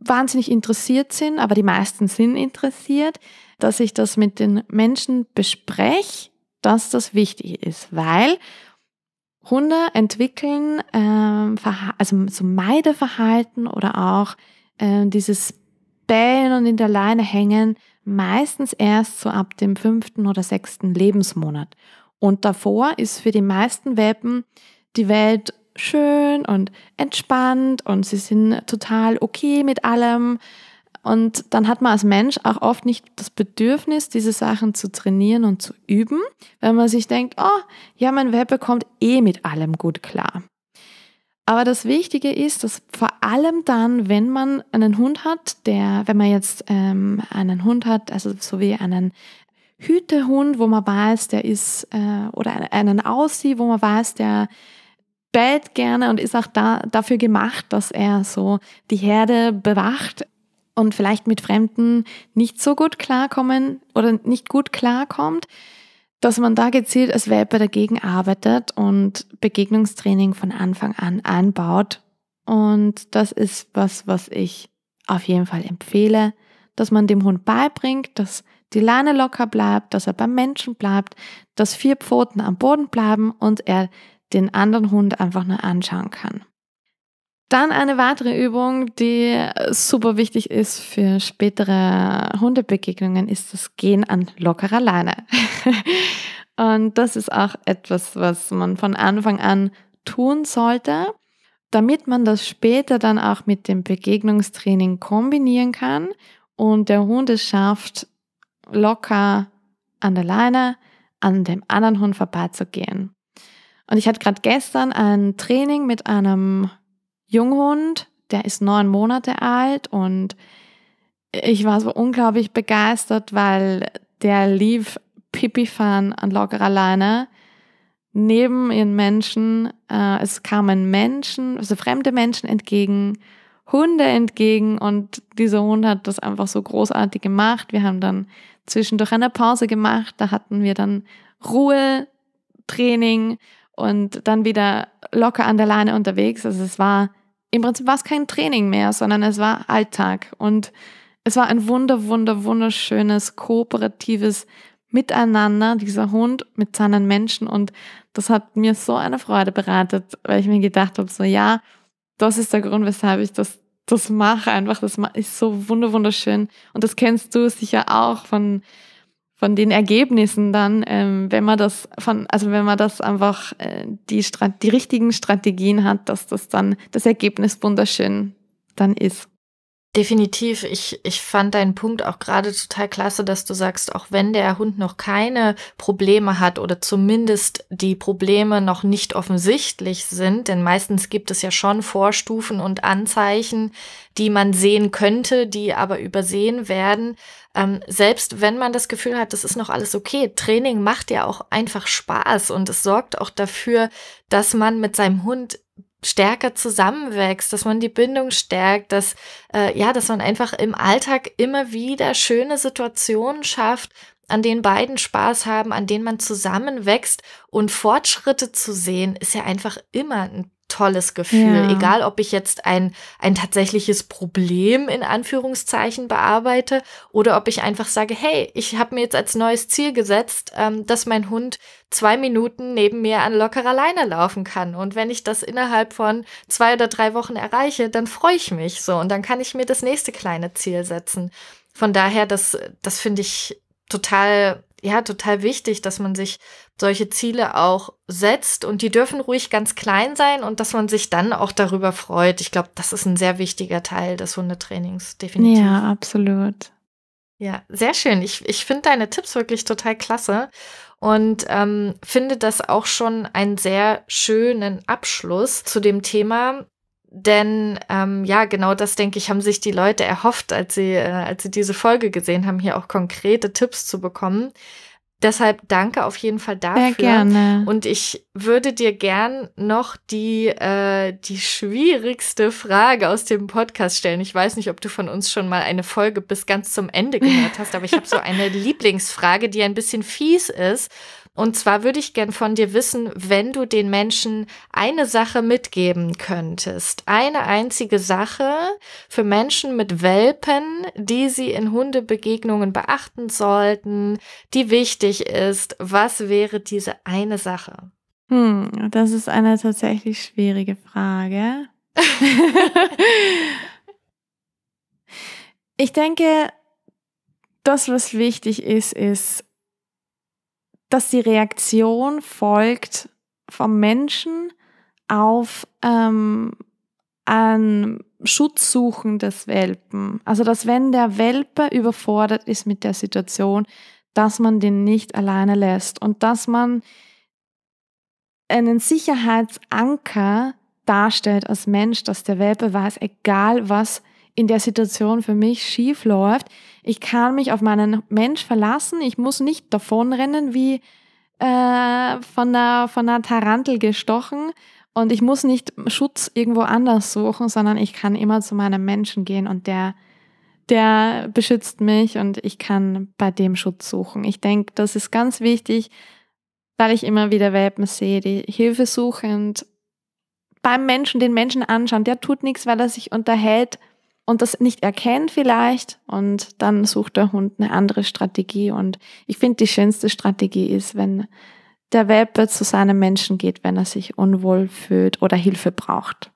S2: wahnsinnig interessiert sind, aber die meisten sind interessiert, dass ich das mit den Menschen bespreche, dass das wichtig ist, weil Hunde entwickeln ähm, also so Meideverhalten oder auch äh, dieses Bellen und in der Leine hängen meistens erst so ab dem fünften oder sechsten Lebensmonat. Und davor ist für die meisten Welpen die Welt schön und entspannt und sie sind total okay mit allem. Und dann hat man als Mensch auch oft nicht das Bedürfnis, diese Sachen zu trainieren und zu üben, wenn man sich denkt, oh, ja, mein Welpe kommt eh mit allem gut klar. Aber das Wichtige ist, dass vor allem dann, wenn man einen Hund hat, der, wenn man jetzt ähm, einen Hund hat, also so wie einen Hütehund, wo man weiß, der ist, äh, oder einen Aussie, wo man weiß, der Bett gerne und ist auch da, dafür gemacht, dass er so die Herde bewacht und vielleicht mit Fremden nicht so gut klarkommen oder nicht gut klarkommt, dass man da gezielt als Welpe dagegen arbeitet und Begegnungstraining von Anfang an anbaut. Und das ist was, was ich auf jeden Fall empfehle, dass man dem Hund beibringt, dass die Leine locker bleibt, dass er beim Menschen bleibt, dass vier Pfoten am Boden bleiben und er den anderen Hund einfach nur anschauen kann. Dann eine weitere Übung, die super wichtig ist für spätere Hundebegegnungen, ist das Gehen an lockerer Leine. Und das ist auch etwas, was man von Anfang an tun sollte, damit man das später dann auch mit dem Begegnungstraining kombinieren kann und der Hund es schafft, locker an der Leine an dem anderen Hund vorbeizugehen. Und ich hatte gerade gestern ein Training mit einem Junghund, der ist neun Monate alt und ich war so unglaublich begeistert, weil der lief Pipifahren an lockerer Leine neben ihren Menschen. Äh, es kamen Menschen, also fremde Menschen entgegen, Hunde entgegen und dieser Hund hat das einfach so großartig gemacht. Wir haben dann zwischendurch eine Pause gemacht, da hatten wir dann Ruhe, Training und dann wieder locker an der Leine unterwegs. Also es war, im Prinzip war es kein Training mehr, sondern es war Alltag. Und es war ein wunder, wunder, wunderschönes, kooperatives Miteinander, dieser Hund mit seinen Menschen. Und das hat mir so eine Freude bereitet, weil ich mir gedacht habe, so ja, das ist der Grund, weshalb ich das, das mache einfach. Das ist so wunder, wunderschön. Und das kennst du sicher auch von von den Ergebnissen dann, ähm, wenn man das von, also wenn man das einfach äh, die, Strat die richtigen Strategien hat, dass das dann das Ergebnis
S1: wunderschön dann ist. Definitiv. Ich, ich fand deinen Punkt auch gerade total klasse, dass du sagst, auch wenn der Hund noch keine Probleme hat oder zumindest die Probleme noch nicht offensichtlich sind, denn meistens gibt es ja schon Vorstufen und Anzeichen, die man sehen könnte, die aber übersehen werden. Ähm, selbst wenn man das Gefühl hat, das ist noch alles okay, Training macht ja auch einfach Spaß und es sorgt auch dafür, dass man mit seinem Hund stärker zusammenwächst, dass man die Bindung stärkt, dass äh, ja, dass man einfach im Alltag immer wieder schöne Situationen schafft, an denen beiden Spaß haben, an denen man zusammenwächst und Fortschritte zu sehen, ist ja einfach immer ein tolles Gefühl. Ja. Egal, ob ich jetzt ein, ein tatsächliches Problem in Anführungszeichen bearbeite oder ob ich einfach sage, hey, ich habe mir jetzt als neues Ziel gesetzt, ähm, dass mein Hund zwei Minuten neben mir an lockerer Leine laufen kann. Und wenn ich das innerhalb von zwei oder drei Wochen erreiche, dann freue ich mich so und dann kann ich mir das nächste kleine Ziel setzen. Von daher, das, das finde ich total ja total wichtig, dass man sich solche Ziele auch setzt und die dürfen ruhig ganz klein sein und dass man sich dann auch darüber freut. Ich glaube, das ist ein sehr wichtiger Teil des Hundetrainings, definitiv.
S2: Ja, absolut.
S1: Ja, sehr schön. Ich, ich finde deine Tipps wirklich total klasse und ähm, finde das auch schon einen sehr schönen Abschluss zu dem Thema. Denn ähm, ja, genau das, denke ich, haben sich die Leute erhofft, als sie, äh, als sie diese Folge gesehen haben, hier auch konkrete Tipps zu bekommen. Deshalb danke auf jeden Fall dafür. Sehr gerne. Und ich würde dir gern noch die, äh, die schwierigste Frage aus dem Podcast stellen. Ich weiß nicht, ob du von uns schon mal eine Folge bis ganz zum Ende gehört hast, aber ich habe so eine Lieblingsfrage, die ein bisschen fies ist. Und zwar würde ich gern von dir wissen, wenn du den Menschen eine Sache mitgeben könntest, eine einzige Sache für Menschen mit Welpen, die sie in Hundebegegnungen beachten sollten, die wichtig ist, was wäre diese eine Sache?
S2: Hm, das ist eine tatsächlich schwierige Frage. ich denke, das, was wichtig ist, ist dass die Reaktion folgt vom Menschen auf ähm, ein Schutzsuchen des Welpen. Also dass wenn der Welpe überfordert ist mit der Situation, dass man den nicht alleine lässt und dass man einen Sicherheitsanker darstellt als Mensch, dass der Welpe weiß, egal was in der Situation für mich schief läuft. Ich kann mich auf meinen Mensch verlassen. Ich muss nicht davonrennen wie äh, von, einer, von einer Tarantel gestochen. Und ich muss nicht Schutz irgendwo anders suchen, sondern ich kann immer zu meinem Menschen gehen und der, der beschützt mich und ich kann bei dem Schutz suchen. Ich denke, das ist ganz wichtig, weil ich immer wieder Welpen sehe, die Hilfe suchend beim Menschen, den Menschen anschauen. Der tut nichts, weil er sich unterhält und das nicht erkennt vielleicht und dann sucht der Hund eine andere Strategie. Und ich finde, die schönste Strategie ist, wenn der Welpe zu seinem Menschen geht, wenn er sich unwohl fühlt oder Hilfe braucht.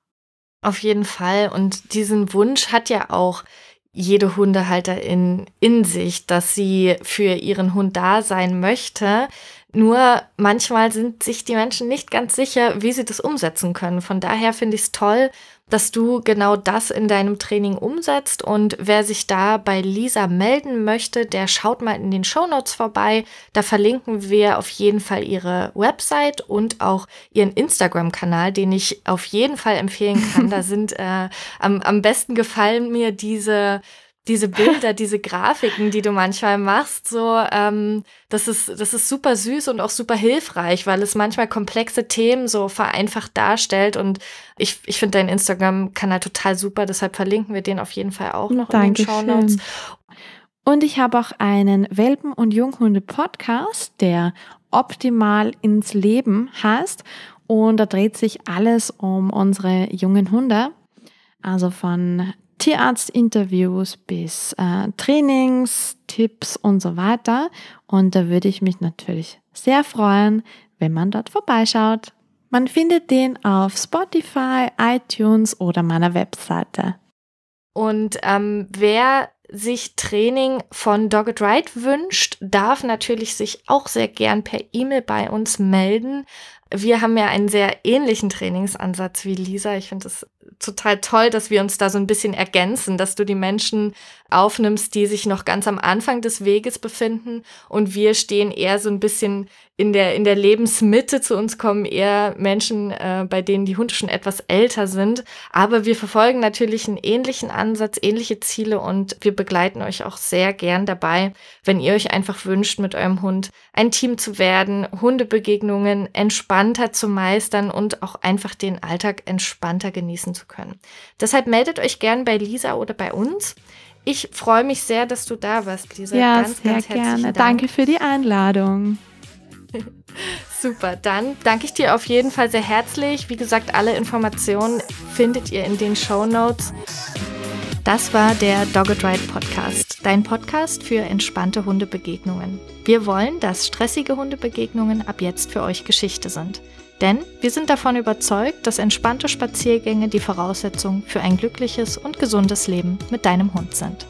S1: Auf jeden Fall. Und diesen Wunsch hat ja auch jede Hundehalterin in sich, dass sie für ihren Hund da sein möchte. Nur manchmal sind sich die Menschen nicht ganz sicher, wie sie das umsetzen können. Von daher finde ich es toll, dass du genau das in deinem Training umsetzt. Und wer sich da bei Lisa melden möchte, der schaut mal in den Show Notes vorbei. Da verlinken wir auf jeden Fall ihre Website und auch ihren Instagram-Kanal, den ich auf jeden Fall empfehlen kann. da sind äh, am, am besten gefallen mir diese diese Bilder, diese Grafiken, die du manchmal machst, so, ähm, das ist, das ist super süß und auch super hilfreich, weil es manchmal komplexe Themen so vereinfacht darstellt. Und ich, ich finde deinen Instagram-Kanal total super, deshalb verlinken wir den auf jeden Fall auch noch Dankeschön. in den Show Notes.
S2: Und ich habe auch einen Welpen- und Junghunde-Podcast, der optimal ins Leben heißt. Und da dreht sich alles um unsere jungen Hunde. Also von Tierarztinterviews bis äh, Trainings, Tipps und so weiter. Und da würde ich mich natürlich sehr freuen, wenn man dort vorbeischaut. Man findet den auf Spotify, iTunes oder meiner Webseite.
S1: Und ähm, wer sich Training von Dogged Right wünscht, darf natürlich sich auch sehr gern per E-Mail bei uns melden. Wir haben ja einen sehr ähnlichen Trainingsansatz wie Lisa. Ich finde es total toll, dass wir uns da so ein bisschen ergänzen, dass du die Menschen aufnimmst, die sich noch ganz am Anfang des Weges befinden und wir stehen eher so ein bisschen in der, in der Lebensmitte. Zu uns kommen eher Menschen, äh, bei denen die Hunde schon etwas älter sind. Aber wir verfolgen natürlich einen ähnlichen Ansatz, ähnliche Ziele und wir begleiten euch auch sehr gern dabei, wenn ihr euch einfach wünscht, mit eurem Hund ein Team zu werden, Hundebegegnungen entspannter zu meistern und auch einfach den Alltag entspannter genießen lösen zu können. Deshalb meldet euch gern bei Lisa oder bei uns. Ich freue mich sehr, dass du da warst, Lisa. Ja, ganz, sehr ganz gerne. Dank. Danke
S2: für die Einladung.
S1: Super, dann danke ich dir auf jeden Fall sehr herzlich. Wie gesagt, alle Informationen findet ihr in den Show Notes. Das war der Dogged Ride Podcast, dein Podcast für entspannte Hundebegegnungen. Wir wollen, dass stressige Hundebegegnungen ab jetzt für euch Geschichte sind. Denn wir sind davon überzeugt, dass entspannte Spaziergänge die Voraussetzung für ein glückliches und gesundes Leben mit deinem Hund sind.